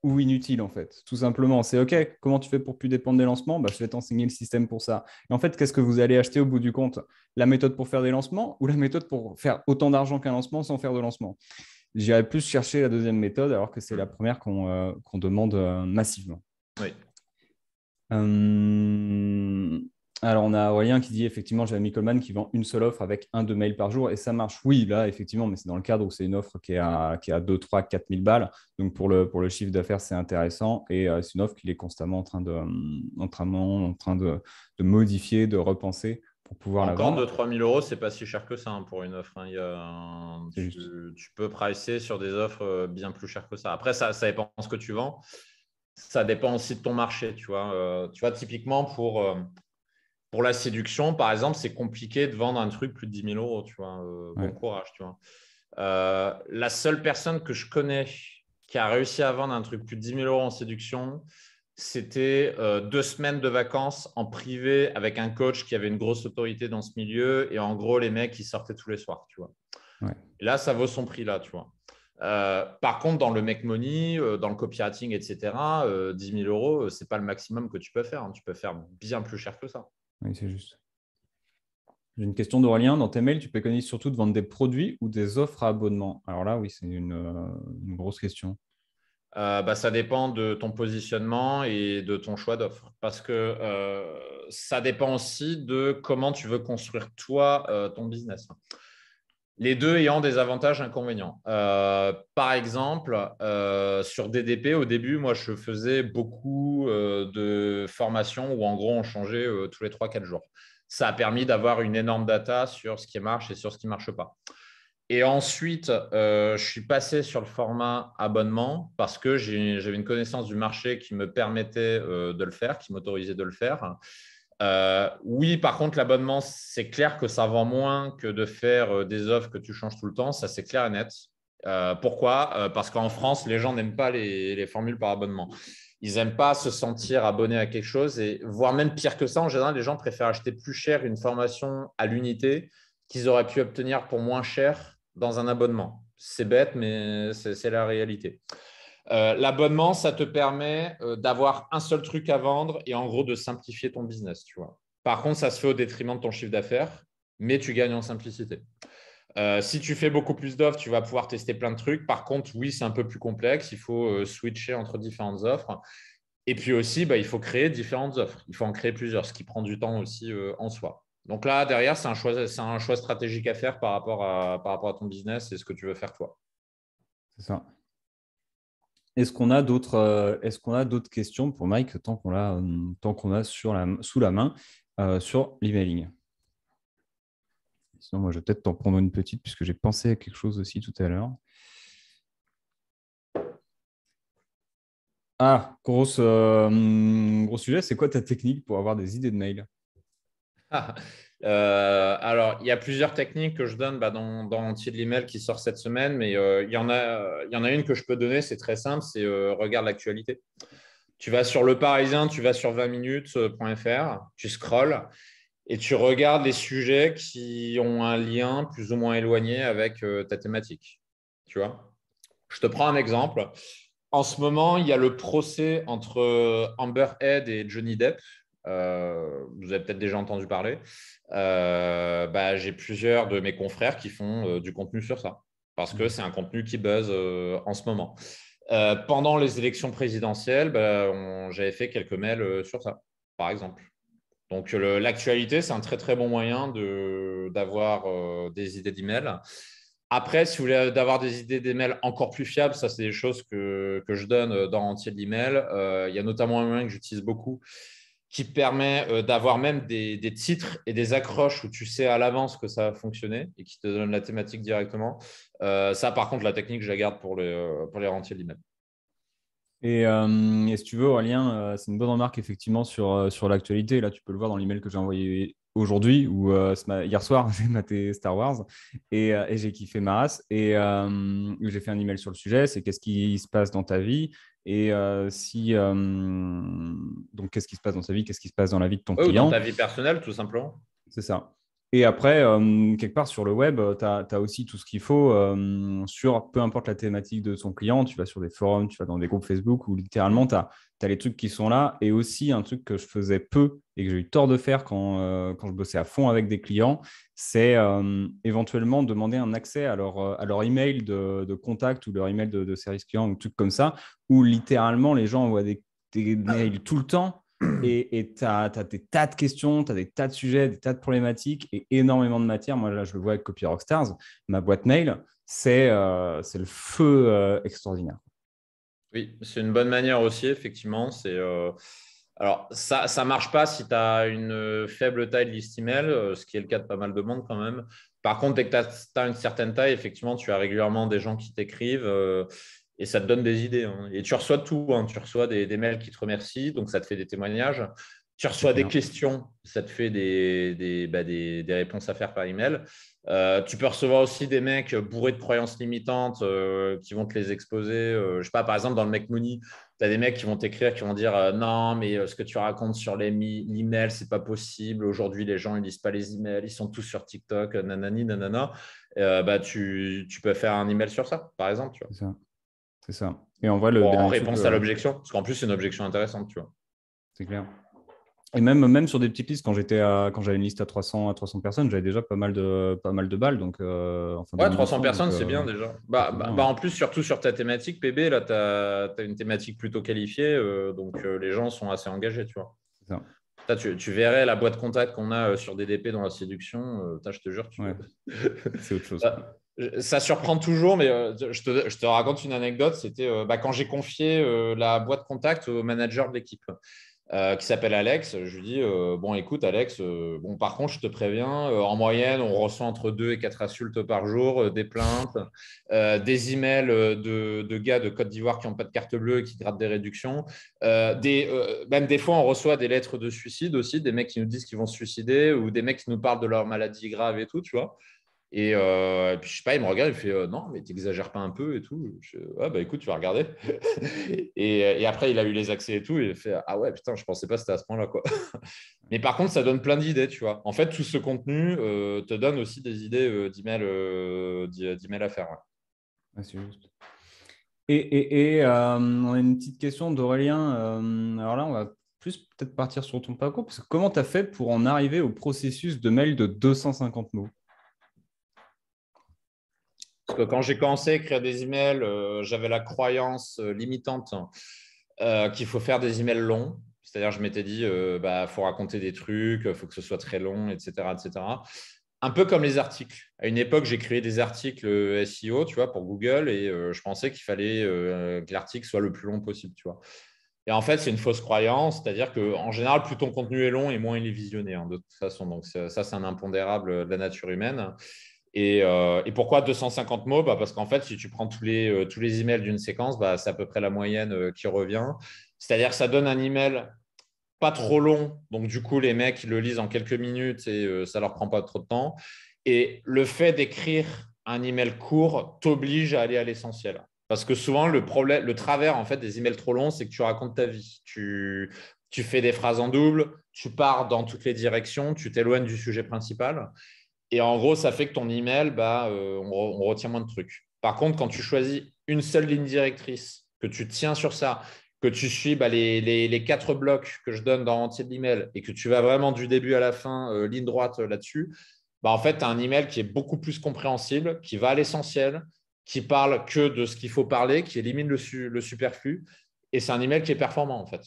ou inutiles en fait. Tout simplement, c'est OK, comment tu fais pour plus dépendre des lancements bah, Je vais t'enseigner le système pour ça. Et en fait, qu'est-ce que vous allez acheter au bout du compte La méthode pour faire des lancements ou la méthode pour faire autant d'argent qu'un lancement sans faire de lancement j'irais plus chercher la deuxième méthode alors que c'est la hmm. première qu'on euh, demande euh, massivement. Oui. Hum, alors, on a Aurélien qui dit effectivement, Jérémy Coleman qui vend une seule offre avec un, deux mails par jour et ça marche. Oui, là, effectivement, mais c'est dans le cadre où c'est une offre qui est à, qui 2, 3, 4 000 balles. Donc, pour le, pour le chiffre d'affaires, c'est intéressant et euh, c'est une offre qu'il est constamment en train de, en hum, en train de modifier, de repenser pour pouvoir Encore la vendre. de 3000 euros, c'est pas si cher que ça hein, pour une offre. Hein. tu, peux pricer sur des offres euh, bien plus chères que ça. Après, ça, ça dépend de ce que tu vends. Ça dépend aussi de ton marché. Tu vois, euh, tu vois typiquement pour, euh, pour la séduction, par exemple, c'est compliqué de vendre un truc plus de 10 000 euros. Tu vois, Bon courage. Tu vois. la seule personne que je connais qui a réussi à vendre un truc plus de 10 000 euros en séduction, c'était euh, deux semaines de vacances en privé avec un coach qui avait une grosse autorité dans ce milieu. Et en gros, les mecs, ils sortaient tous les soirs, tu vois. Là, ça vaut son prix, là, tu vois. Euh, par contre, dans le make money, euh, dans le copywriting, etc., 10 000 euros, c'est pas le maximum que tu peux faire. Hein. Tu peux faire bien plus cher que ça. Oui, c'est juste. J'ai une question d'Aurélien. Dans tes mails, tu préconises surtout de vendre des produits ou des offres à abonnement Alors là, oui, c'est une grosse question. Euh, bah, ça dépend de ton positionnement et de ton choix d'offre. Parce que euh, ça dépend aussi de comment tu veux construire toi euh, ton business. Les deux ayant des avantages et inconvénients. par exemple, sur DDP, au début, moi, je faisais beaucoup de formations où, en gros, on changeait tous les 3-4 jours. Ça a permis d'avoir une énorme data sur ce qui marche et sur ce qui ne marche pas. Et ensuite, euh, je suis passé sur le format abonnement parce que j'avais une connaissance du marché qui me permettait euh, de le faire, qui m'autorisait de le faire. Euh, oui, par contre, l'abonnement, c'est clair que ça vend moins que de faire des offres que tu changes tout le temps. Ça, c'est clair et net. pourquoi Parce qu'en France, les gens n'aiment pas les, les, formules par abonnement. Ils n'aiment pas se sentir abonnés à quelque chose. Et voire même pire que ça, en général, les gens préfèrent acheter plus cher une formation à l'unité qu'ils auraient pu obtenir pour moins cher dans un abonnement. C'est bête, mais c'est la réalité. Euh, l'abonnement, ça te permet euh, d'avoir un seul truc à vendre et en gros de simplifier ton business. Tu vois. Par contre, ça se fait au détriment de ton chiffre d'affaires, mais tu gagnes en simplicité. Euh, si tu fais beaucoup plus d'offres, tu vas pouvoir tester plein de trucs. Par contre, oui, c'est un peu plus complexe. Il faut switcher entre différentes offres. Et puis aussi, bah, il faut créer différentes offres. Il faut en créer plusieurs, ce qui prend du temps aussi en soi. Donc là, derrière, c'est un, choix, stratégique à faire par rapport à, ton business et ce que tu veux faire toi. C'est ça. Est-ce qu'on a d'autres euh, questions pour Mike tant qu'on euh, tant qu'on a sur la, sous la main euh, sur l'emailing Sinon, moi, je vais peut-être t'en prendre une petite puisque j'ai pensé à quelque chose aussi tout à l'heure. Ah, hum, gros sujet, c'est quoi ta technique pour avoir des idées de mail Euh, alors, il y a plusieurs techniques que je donne bah, dans, dans de l'email qui sort cette semaine, mais euh, il, y en a, une que je peux donner, c'est très simple, c'est euh, regarde l'actualité. Tu vas sur le Parisien, tu vas sur 20minutes.fr, tu scrolles et tu regardes les sujets qui ont un lien plus ou moins éloigné avec ta thématique. Tu vois Je te prends un exemple. En ce moment, il y a le procès entre Amber Head et Johnny Depp euh, vous avez peut-être déjà entendu parler, euh, bah, j'ai plusieurs de mes confrères qui font euh, du contenu sur ça, parce que mmh. c'est un contenu qui buzz en ce moment. pendant les élections présidentielles, bah, j'avais fait quelques mails sur ça, par exemple. Donc l'actualité, c'est un très très bon moyen d'avoir des idées d'email. Après, si vous voulez avoir des idées d'email encore plus fiables, ça, c'est des choses que, que, je donne dans Entier de l'email. il y a notamment un moyen que j'utilise beaucoup, qui permet euh, d'avoir même des, titres et des accroches où tu sais à l'avance que ça va fonctionner et qui te donne la thématique directement. Euh, ça, par contre, la technique, je la garde pour, le, euh, pour les rentiers de Et, et, si tu veux, Aurélien, c'est une bonne remarque effectivement sur, sur l'actualité. Là, tu peux le voir dans l'email que j'ai envoyé aujourd'hui ou hier soir, j'ai maté Star Wars et, j'ai kiffé ma race. Et j'ai fait un email sur le sujet c'est qu'est-ce qui se passe dans ta vie et euh, si. Euh, donc, qu'est-ce qui se passe dans sa vie Qu'est-ce qui se passe dans la vie de ton client dans ta vie personnelle, tout simplement. C'est ça. Et après, euh, quelque part sur le web, euh, tu as, aussi tout ce qu'il faut euh, sur peu importe la thématique de son client. Tu vas sur des forums, tu vas dans des groupes Facebook où littéralement, tu as, les trucs qui sont là. Et aussi, un truc que je faisais peu et que j'ai eu tort de faire quand, je bossais à fond avec des clients, c'est éventuellement demander un accès à leur, email de, contact ou leur email de, de service client ou trucs comme ça, où littéralement, les gens envoient des, des ah. mails tout le temps et tu as, des tas de questions, tu as des tas de sujets, des tas de problématiques et énormément de matière. Moi, là, je le vois avec Copy Rockstars, ma boîte mail, c'est euh, le feu euh, extraordinaire. Oui, c'est une bonne manière aussi, effectivement. C'est. Euh, alors, ça ne marche pas si tu as une faible taille de liste email, ce qui est le cas de pas mal de monde quand même. Par contre, dès que tu as, une certaine taille, effectivement, tu as régulièrement des gens qui t'écrivent et ça te donne des idées. Hein. Et tu reçois tout, hein. tu reçois des, mails qui te remercient, donc ça te fait des témoignages. Tu reçois des questions, ça te fait bah, des, des, réponses à faire par email. Euh, tu peux recevoir aussi des mecs bourrés de croyances limitantes euh, qui vont te les exposer. Euh, je sais pas, par exemple, dans le mec Money, tu as des mecs qui vont t'écrire, qui vont dire euh, Non, mais ce que tu racontes sur l'email, c'est pas possible. Aujourd'hui, les gens, ils lisent pas les emails, ils sont tous sur TikTok, nanani, nanana. bah, tu, tu, peux faire un email sur ça, par exemple. Tu vois. C'est ça. Et on voit le. en réponse à euh, l'objection, parce qu'en plus, c'est une objection intéressante, tu vois. C'est clair. Et même, même sur des petites listes, quand j'étais quand j'avais une liste à 300 à 300 personnes, j'avais déjà pas mal de pas mal de balles. Donc, euh, ouais, 300 personnes, c'est euh, bien déjà. Bah, bah, bah en plus, surtout sur ta thématique PB, là, tu as, une thématique plutôt qualifiée, donc les gens sont assez engagés, tu vois. tu, verrais la boîte contact qu'on a sur DDP dans la séduction. je te jure, tu... c'est autre chose. Bah, euh, ça surprend toujours, mais euh, je te, raconte une anecdote. C'était euh, bah, quand j'ai confié la boîte contact au manager de l'équipe. qui s'appelle Alex. Je lui dis Bon, écoute, Alex, par contre, je te préviens, en moyenne, on reçoit entre 2 et 4 insultes par jour, des plaintes, des emails de, gars de Côte d'Ivoire qui n'ont pas de carte bleue et qui grattent des réductions. même des fois, on reçoit des lettres de suicide aussi, des mecs qui nous disent qu'ils vont se suicider ou des mecs qui nous parlent de leur maladie grave et tout, tu vois. Euh, et, puis, je sais pas, il me regarde, il me fait euh, Non, mais t'exagères pas un peu et tout. Je, ah, bah écoute, tu vas regarder. et, après, il a eu les accès et tout. Et il fait Ah ouais, putain, je pensais pas que c'était à ce point-là. mais par contre, ça donne plein d'idées, tu vois. En fait, tout ce contenu euh, te donne aussi des idées d'email, d'email à faire. Ah, c'est juste. Et, on a une petite question d'Aurélien. alors là, on va plus peut-être partir sur ton parcours. comment tu as fait pour en arriver au processus de mail de 250 mots parce que quand j'ai commencé à écrire des emails, euh, j'avais la croyance euh, limitante euh, qu'il faut faire des emails longs. C'est-à-dire, je m'étais dit, il bah, faut raconter des trucs, il faut que ce soit très long, etc., etc. Un peu comme les articles. À une époque, j'ai créé des articles SEO, tu vois, pour Google, et je pensais qu'il fallait que l'article soit le plus long possible, tu vois. Et en fait, c'est une fausse croyance, c'est-à-dire qu'en général, plus ton contenu est long et moins il est visionné, hein, de façon. Donc, ça, c'est un impondérable de la nature humaine. Euh, et, pourquoi 250 mots bah, Parce qu'en fait, si tu prends euh, tous les, emails d'une séquence, bah, c'est à peu près la moyenne euh, qui revient. C'est-à-dire que ça donne un email pas trop long. Donc, du coup, les mecs, le lisent en quelques minutes et ça leur prend pas trop de temps. Et le fait d'écrire un email court t'oblige à aller à l'essentiel. Parce que souvent, le, travers en fait, des emails trop longs, c'est que tu racontes ta vie. Tu, tu fais des phrases en double, tu pars dans toutes les directions, tu t'éloignes du sujet principal. Et en gros, ça fait que ton email, bah, euh, on, retient moins de trucs. Par contre, quand tu choisis une seule ligne directrice, que tu tiens sur ça, que tu suis bah, les, quatre blocs que je donne dans l'entier de l'email et que tu vas vraiment du début à la fin, euh, ligne droite euh, là-dessus, bah, en fait, tu as un email qui est beaucoup plus compréhensible, qui va à l'essentiel, qui parle que de ce qu'il faut parler, qui élimine le superflu. Et c'est un email qui est performant, en fait.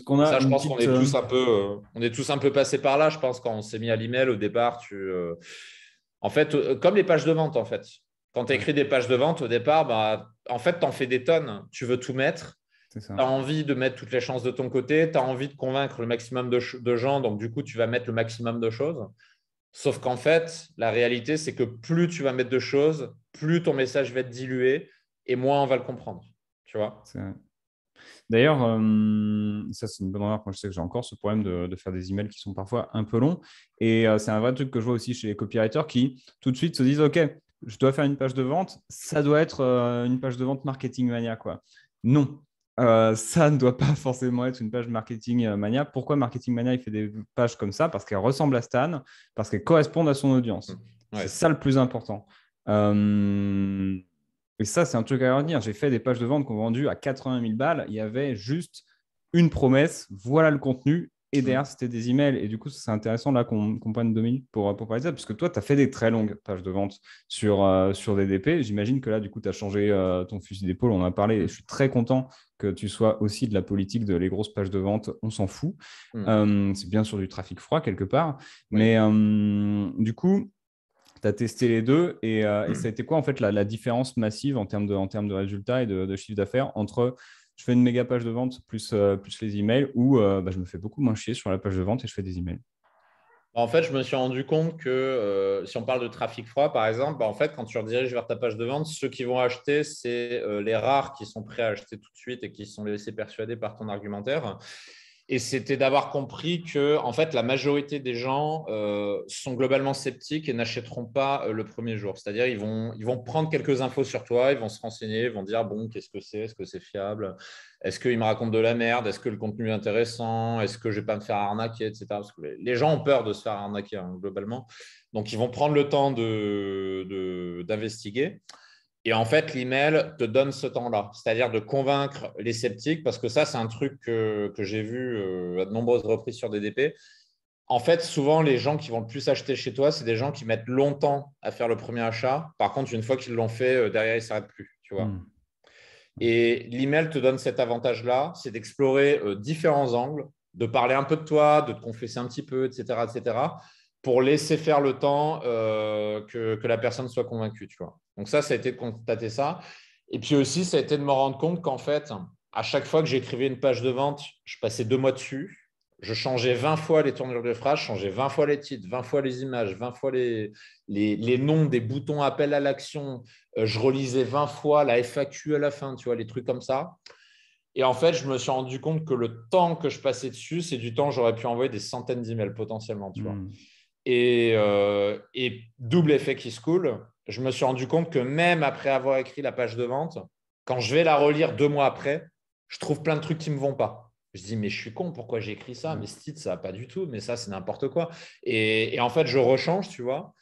qu'on a je pense qu'on est tous euh, un peu, euh, on est tous un peu passé par là. Je pense quand on s'est mis à l'email au départ, tu, euh, en fait, comme les pages de vente, en fait. Quand tu écris des pages de vente au départ, bah, en fait, tu en fais des tonnes. Tu veux tout mettre. Tu as envie de mettre toutes les chances de ton côté. Tu as envie de convaincre le maximum de, de, gens. Donc, du coup, tu vas mettre le maximum de choses. Sauf qu'en fait, la réalité, c'est que plus tu vas mettre de choses, plus ton message va être dilué et moins on va le comprendre. Tu vois D'ailleurs, euh, ça c'est une bonne remarque. Moi, je sais que j'ai encore ce problème de, faire des emails qui sont parfois un peu longs. Et euh, c'est un vrai truc que je vois aussi chez les copywriters qui tout de suite se disent OK, je dois faire une page de vente. Ça doit être euh, une page de vente marketing mania, quoi. Non. ça ne doit pas forcément être une page marketing mania. Pourquoi marketing mania il fait des pages comme ça Parce qu'elles ressemblent à Stan, parce qu'elles correspondent à son audience. Mmh. C'est ça le plus important. Et ça, c'est un truc à retenir. J'ai fait des pages de vente qu'on vendu à 80 000 balles. Il y avait juste une promesse, voilà le contenu, et derrière, c'était des emails. Et du coup, c'est intéressant là qu'on prenne deux minutes pour, pour parler de ça, puisque toi, tu as fait des très longues pages de vente sur, euh, sur DDP. J'imagine que là, du coup, tu as changé euh, ton fusil d'épaule. On en a parlé. je suis très content que tu sois aussi de la politique de les grosses pages de vente, on s'en fout. Mm. Euh, c'est bien sûr du trafic froid quelque part. Mais du coup, tu testé les deux et, euh, hmm. ça a été quoi en fait la, différence massive en termes de, en de résultats et de, chiffre d'affaires entre je fais une méga page de vente plus, euh, plus les emails ou euh, bah, je me fais beaucoup moins chier sur la page de vente et je fais des emails bah, En fait, je me suis rendu compte que si on parle de trafic froid par exemple, bah, en fait, quand tu rediriges vers ta page de vente, ceux qui vont acheter, c'est les rares qui sont prêts à acheter tout de suite et qui sont laissés persuader par ton argumentaire. Et c'était d'avoir compris que, en fait, la majorité des gens euh, sont globalement sceptiques et n'achèteront pas euh, le premier jour. C'est-à-dire, ils vont, prendre quelques infos sur toi, ils vont se renseigner, ils vont dire bon, qu'est-ce que c'est Est-ce que c'est fiable Est-ce qu'ils me racontent de la merde Est-ce que le contenu est intéressant Est-ce que je vais pas me faire arnaquer etc. Parce que les gens ont peur de se faire arnaquer, hein, globalement. Donc, ils vont prendre le temps d'investiguer. Et en fait, l'email te donne ce temps-là, c'est-à-dire de convaincre les sceptiques, parce que ça, c'est un truc que, j'ai vu euh, à de nombreuses reprises sur DDP. En fait, souvent, les gens qui vont le plus acheter chez toi, c'est des gens qui mettent longtemps à faire le premier achat. Par contre, une fois qu'ils l'ont fait, euh, derrière, ils ne s'arrêtent plus. Tu vois hmm. Et l'email te donne cet avantage-là, c'est d'explorer euh, différents angles, de parler un peu de toi, de te confesser un petit peu, etc. etc pour laisser faire le temps euh, que, la personne soit convaincue, tu vois. Donc ça, ça a été de constater ça. Et puis aussi, ça a été de me rendre compte qu'en fait, à chaque fois que j'écrivais une page de vente, je passais deux mois dessus. Je changeais 20 fois les tournures de phrase, je changeais 20 fois les titres, 20 fois les images, 20 fois les, noms des boutons appel à l'action. Euh, je relisais 20 fois la FAQ à la fin, tu vois, les trucs comme ça. Et en fait, je me suis rendu compte que le temps que je passais dessus, c'est du temps que j'aurais pu envoyer des centaines d'emails potentiellement, tu vois. Mmh. Euh, et, double effet qui se coule, je me suis rendu compte que même après avoir écrit la page de vente, quand je vais la relire deux mois après, je trouve plein de trucs qui ne me vont pas. Je dis, mais je suis con, pourquoi j'ai écrit ça mm. Mais ce titre, ça va pas du tout, mais ça, c'est n'importe quoi. Et, en fait, je rechange, tu vois.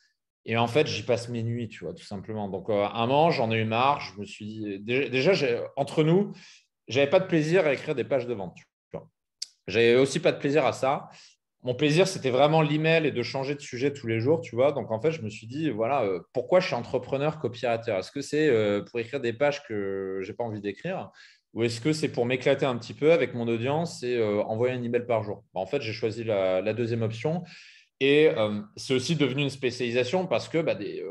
Et en fait, j'y passe mes nuits, tu vois, tout simplement. Donc, euh, un moment, j'en ai eu marre. Je me suis dit, déjà, entre nous, j'avais pas de plaisir à écrire des pages de vente. J'avais aussi pas de plaisir à ça mon plaisir, c'était vraiment l'email et de changer de sujet tous les jours, tu vois. Donc, en fait, je me suis dit, voilà, euh, pourquoi je suis entrepreneur copywriter Est-ce que c'est euh, pour écrire des pages que j'ai pas envie d'écrire Ou est-ce que c'est pour m'éclater un petit peu avec mon audience et euh, envoyer un email par jour bah, En fait, j'ai choisi la, deuxième option. Et c'est aussi devenu une spécialisation parce que bah, des,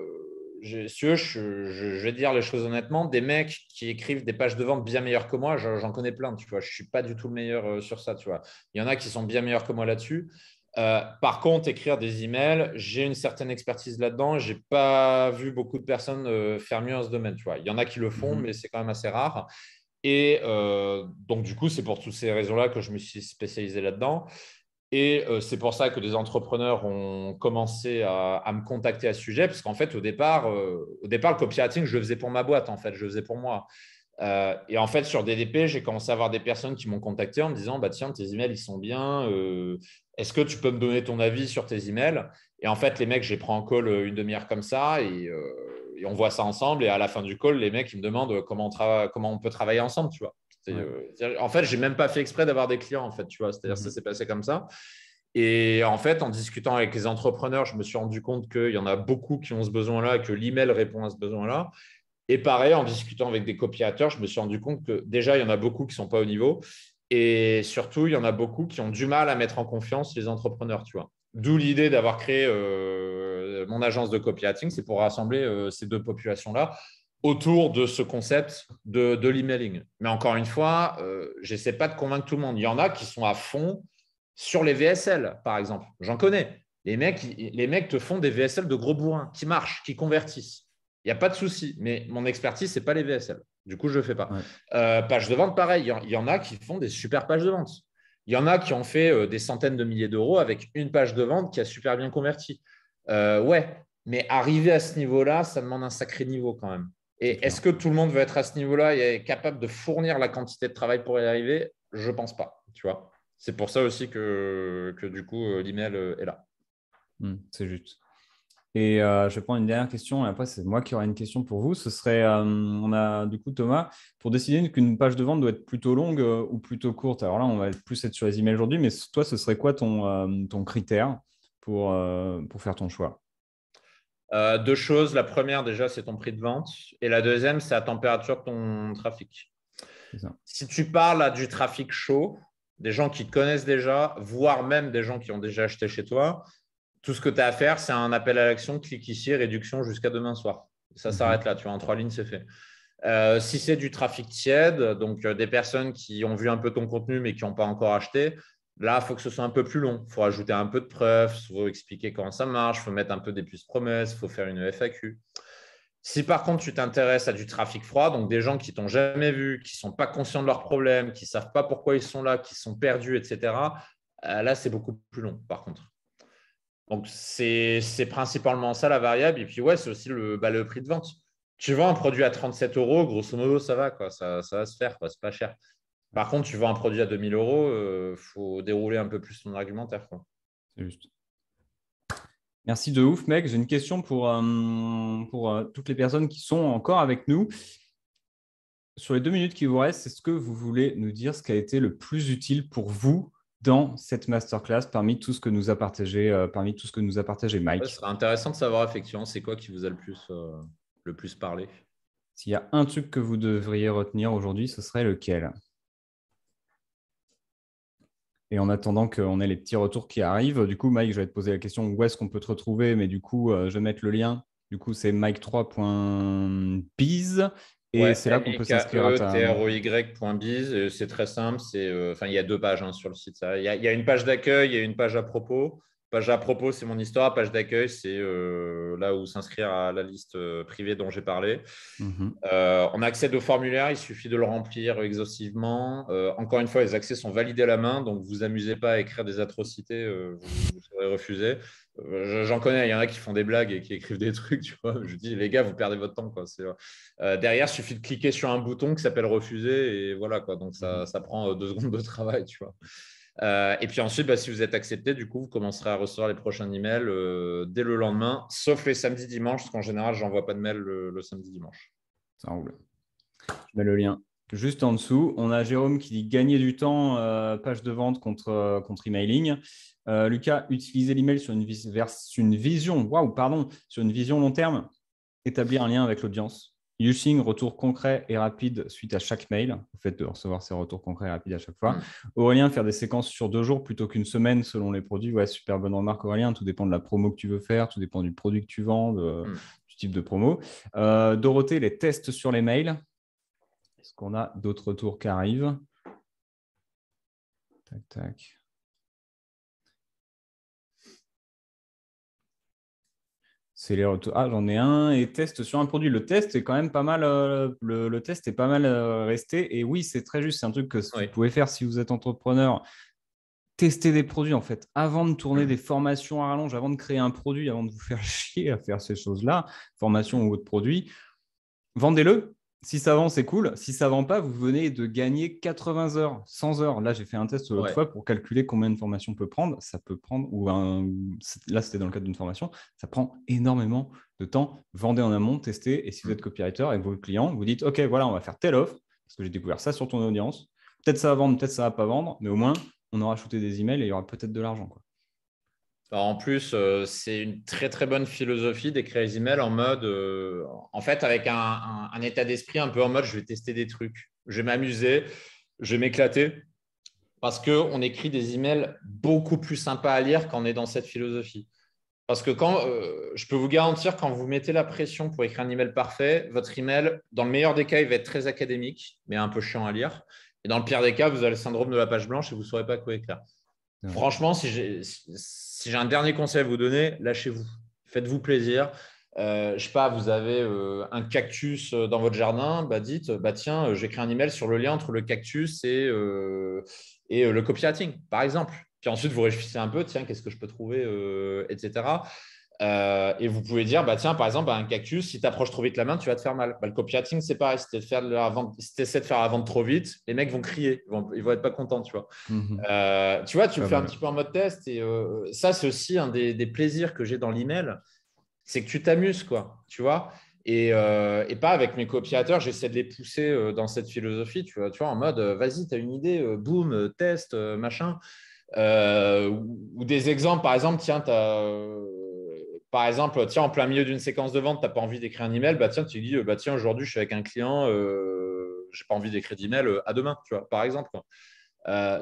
je, je, vais dire les choses honnêtement, des mecs qui écrivent des pages de vente bien meilleures que moi, j'en connais plein, tu vois. Je ne suis pas du tout le meilleur euh, sur ça, tu vois. Il y en a qui sont bien meilleurs que moi là-dessus. Euh, par contre, écrire des emails, j'ai une certaine expertise là-dedans. Je n'ai pas vu beaucoup de personnes euh, faire mieux en ce domaine. Tu vois. Il y en a qui le font, mhm. mais c'est quand même assez rare. Et donc, du coup, c'est pour toutes ces raisons-là que je me suis spécialisé là-dedans. Et euh, c'est pour ça que des entrepreneurs ont commencé à, me contacter à ce sujet, parce qu'en fait, au départ, euh, au départ, le copywriting, je le faisais pour ma boîte, en fait, je le faisais pour moi. Euh, et en fait, sur DDP, j'ai commencé à avoir des personnes qui m'ont contacté en me disant bah, Tiens, tes emails, ils sont bien. Est-ce que tu peux me donner ton avis sur tes emails Et en fait, les mecs, j'ai pris prends en call une demi-heure comme ça et, on voit ça ensemble. Et à la fin du call, les mecs, ils me demandent comment comment on peut travailler ensemble, tu vois. Euh, en fait, j'ai même pas fait exprès d'avoir des clients, en fait, tu vois. C'est-à-dire, que ça mhm. s'est passé comme ça. Et en fait, en discutant avec les entrepreneurs, je me suis rendu compte qu'il y en a beaucoup qui ont ce besoin-là, que l'email répond à ce besoin-là. Et pareil, en discutant avec des copiateurs, je me suis rendu compte que déjà, il y en a beaucoup qui ne sont pas au niveau. Et surtout, il y en a beaucoup qui ont du mal à mettre en confiance les entrepreneurs, tu vois. D'où l'idée d'avoir créé euh, mon agence de copywriting, c'est pour rassembler euh, ces deux populations-là autour de ce concept de, de l'emailing. Mais encore une fois, euh, n'essaie pas de convaincre tout le monde. Il y en a qui sont à fond sur les VSL, par exemple. J'en connais. Les mecs, les mecs te font des VSL de gros bourrins qui marchent, qui convertissent. Il n'y a pas de souci. Mais mon expertise, ce n'est pas les VSL. Du coup, je ne le fais pas. Euh, page de vente, pareil. Il y, en a qui font des super pages de vente. Il y en a qui ont fait euh, des centaines de milliers d'euros avec une page de vente qui a super bien converti. Euh, ouais, mais arriver à ce niveau-là, ça demande un sacré niveau quand même. Et est-ce que tout le monde veut être à ce niveau-là et est capable de fournir la quantité de travail pour y arriver Je ne pense pas, tu vois. C'est pour ça aussi que, que du coup, euh, l'email euh, est là. Hmm, c'est juste. Et euh, je je prends une dernière question, et après, c'est moi qui aurai une question pour vous. Ce serait, on a du coup, Thomas, pour décider qu'une page de vente doit être plutôt longue ou plutôt courte. Alors là, on va plus être sur les emails aujourd'hui, mais toi, ce serait quoi ton, ton critère pour, pour faire ton choix euh, deux choses. La première, déjà, c'est ton prix de vente. Et la deuxième, c'est la température de ton trafic. Si tu parles à du trafic chaud, des gens qui te connaissent déjà, voire même des gens qui ont déjà acheté chez toi, tout ce que tu as à faire, c'est un appel à l'action, clique ici, réduction jusqu'à demain soir. Ça mhm. s'arrête là, tu vois, en trois lignes, c'est fait. Euh, si c'est du trafic tiède, donc euh, des personnes qui ont vu un peu ton contenu mais qui n'ont pas encore acheté, Là, il faut que ce soit un peu plus long. Il faut ajouter un peu de preuves, il faut expliquer comment ça marche, il faut mettre un peu des puces promesses, il faut faire une FAQ. Si par contre tu t'intéresses à du trafic froid, donc des gens qui t'ont jamais vu, qui ne sont pas conscients de leurs problèmes, qui ne savent pas pourquoi ils sont là, qui sont perdus, etc. Euh, là, c'est beaucoup plus long. Par contre, donc c'est principalement ça la variable. Et puis ouais, c'est aussi le, bah, prix de vente. Tu vends un produit à 37 euros, grosso modo, ça va ça, ça va se faire, c'est pas cher. Par contre, tu vois un produit à 2000 euros, il euh, faut dérouler un peu plus ton argumentaire. C'est juste. Merci de ouf, mec. J'ai une question pour, euh, pour euh, toutes les personnes qui sont encore avec nous. Sur les deux minutes qui vous restent, est-ce que vous voulez nous dire ce qui a été le plus utile pour vous dans cette masterclass parmi tout ce que nous a partagé, parmi tout ce que nous a partagé Mike Ce serait intéressant de savoir effectivement c'est quoi qui vous a le plus, le plus parlé. S'il y a un truc que vous devriez retenir aujourd'hui, ce serait lequel et en attendant qu'on ait les petits retours qui arrivent, du coup, Mike, je vais te poser la question où est-ce qu'on peut te retrouver, mais du coup, euh, je vais mettre le lien. Du coup, c'est mike3.biz et c'est là qu'on peut e s'inscrire à ta... C'est très simple. Euh, enfin, il y a deux pages hein, sur le site. Il y, y, a une page d'accueil il y a une page à propos. Page à propos, c'est mon histoire. Page d'accueil, c'est euh, là où s'inscrire à la liste euh, privée dont j'ai parlé. Mhm. Euh, on accède au formulaire, il suffit de le remplir exhaustivement. encore une fois, les accès sont validés à la main, donc vous amusez pas à écrire des atrocités, vous, serez refusé. J'en connais, il y en a qui font des blagues et qui écrivent des trucs, tu vois. Je dis, les gars, vous perdez votre temps. Quoi. derrière, il suffit de cliquer sur un bouton qui s'appelle refuser et voilà, quoi. Donc ça, mhm. ça prend deux secondes de travail, tu vois. Euh, et puis ensuite, bah, si vous êtes accepté, du coup, vous commencerez à recevoir les prochains emails euh, dès le lendemain, sauf les samedis dimanches, parce qu'en général, je n'envoie pas de mail le, samedi dimanche. Ça roule. Je mets le lien juste en dessous. On a Jérôme qui dit gagner du temps, euh, page de vente contre, contre emailing. Lucas, utiliser l'email sur une, une vision, waouh, pardon, sur une vision long terme, établir un lien avec l'audience. Using, retour concret et rapide suite à chaque mail. au fait de recevoir ces retours concrets et rapides à chaque fois. Mm. Aurélien, faire des séquences sur deux jours plutôt qu'une semaine selon les produits. Ouais, super bonne remarque, Aurélien. Tout dépend de la promo que tu veux faire, tout dépend du produit que tu vends, mm. du type de promo. Euh, Dorothée, les tests sur les mails. Est-ce qu'on a d'autres retours qui arrivent Tac, tac. C'est les retours. Ah, j'en ai un et test sur un produit. Le test est quand même pas mal. Euh, le, test est pas mal euh, resté. Et oui, c'est très juste. C'est un truc que vous pouvez faire si vous êtes entrepreneur. Tester des produits en fait. Avant de tourner mm. des formations à rallonge, avant de créer un produit, avant de vous faire chier à faire ces choses-là, formation ou autre produit, vendez-le si ça vend, c'est cool. Si ça vend pas, vous venez de gagner 80 heures, 100 heures. Là, j'ai fait un test l'autre fois pour calculer combien de formation peut prendre. Ça peut prendre, ou un... là, c'était dans le cadre d'une formation, ça prend énormément de temps. Vendez en amont, testez. Et si vous mm. êtes copywriter avec vos clients, vous dites, OK, voilà, on va faire telle offre, parce que j'ai découvert ça sur ton audience. Peut-être ça va vendre, peut-être ça va pas vendre, mais au moins, on aura shooté des emails et il y aura peut-être de l'argent. Bah, en plus, euh, c'est une très très bonne philosophie d'écrire les emails en mode, euh, en fait, avec un, état d'esprit un peu en mode, je vais tester des trucs, je vais m'amuser, je vais m'éclater, parce qu'on on écrit des emails beaucoup plus sympas à lire quand on est dans cette philosophie. Parce que quand, euh, je peux vous garantir, quand vous mettez la pression pour écrire un email parfait, votre email, dans le meilleur des cas, il va être très académique, mais un peu chiant à lire. Et dans le pire des cas, vous avez le syndrome de la page blanche et vous ne saurez pas quoi écrire. Franchement, si j'ai un dernier conseil à vous donner, lâchez-vous. Faites-vous plaisir. Euh, je sais pas, vous avez euh, un cactus euh, dans votre jardin, bah, dites, bah tiens, euh, j'écris un email sur le lien entre le cactus et, et le copywriting, par exemple. Puis ensuite, vous réfléchissez un peu, tiens, qu'est-ce que je peux trouver, etc. Euh, et vous pouvez dire, bah, tiens, par exemple, un cactus, si tu approches trop vite la main, tu vas te faire mal. Bah, le copywriting, c'est pareil. Si tu essaies de, faire la vente trop vite, les mecs vont crier. Ils vont, ils être pas contents, tu vois. Mhm. Euh, tu vois, tu me fais un petit peu en mode test. Et euh, ça, c'est aussi un des, plaisirs que j'ai dans l'email. C'est que tu t'amuses, quoi. Tu vois et, pas avec mes copiateurs, j'essaie de les pousser dans cette philosophie, tu vois, tu vois en mode, vas-y, tu as une idée, boum, test, machin. ou des exemples, par exemple, tiens, tu as par exemple, euh, tiens, en plein milieu d'une séquence de vente, tu n'as pas envie d'écrire un email, bah tiens, tu dis, euh, bah tiens, aujourd'hui, je suis avec un client, Je euh, j'ai pas envie d'écrire d'email, à demain, tu vois, par exemple.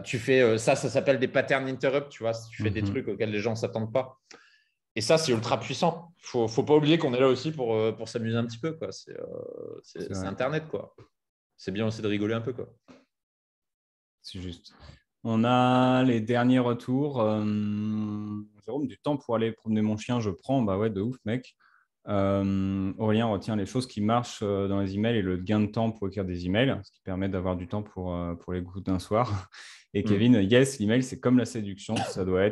tu fais ça, ça s'appelle des patterns interrupt, tu vois, tu fais des mhm. trucs auxquels les gens ne s'attendent pas. Et ça, c'est ultra puissant. Il faut, faut pas oublier qu'on est là aussi pour, pour s'amuser un petit peu. C'est Internet. quoi. C'est bien aussi de rigoler un peu. quoi. C'est juste. On a les derniers retours du temps pour aller promener mon chien, je prends. Bah ouais, de ouf, mec. Euh, Aurélien retient les choses qui marchent euh, dans les emails et le gain de temps pour écrire des emails, ce qui permet d'avoir du temps pour, euh, pour les goûts d'un soir. Et mm. Kevin, yes, l'email, c'est comme la séduction, ça doit être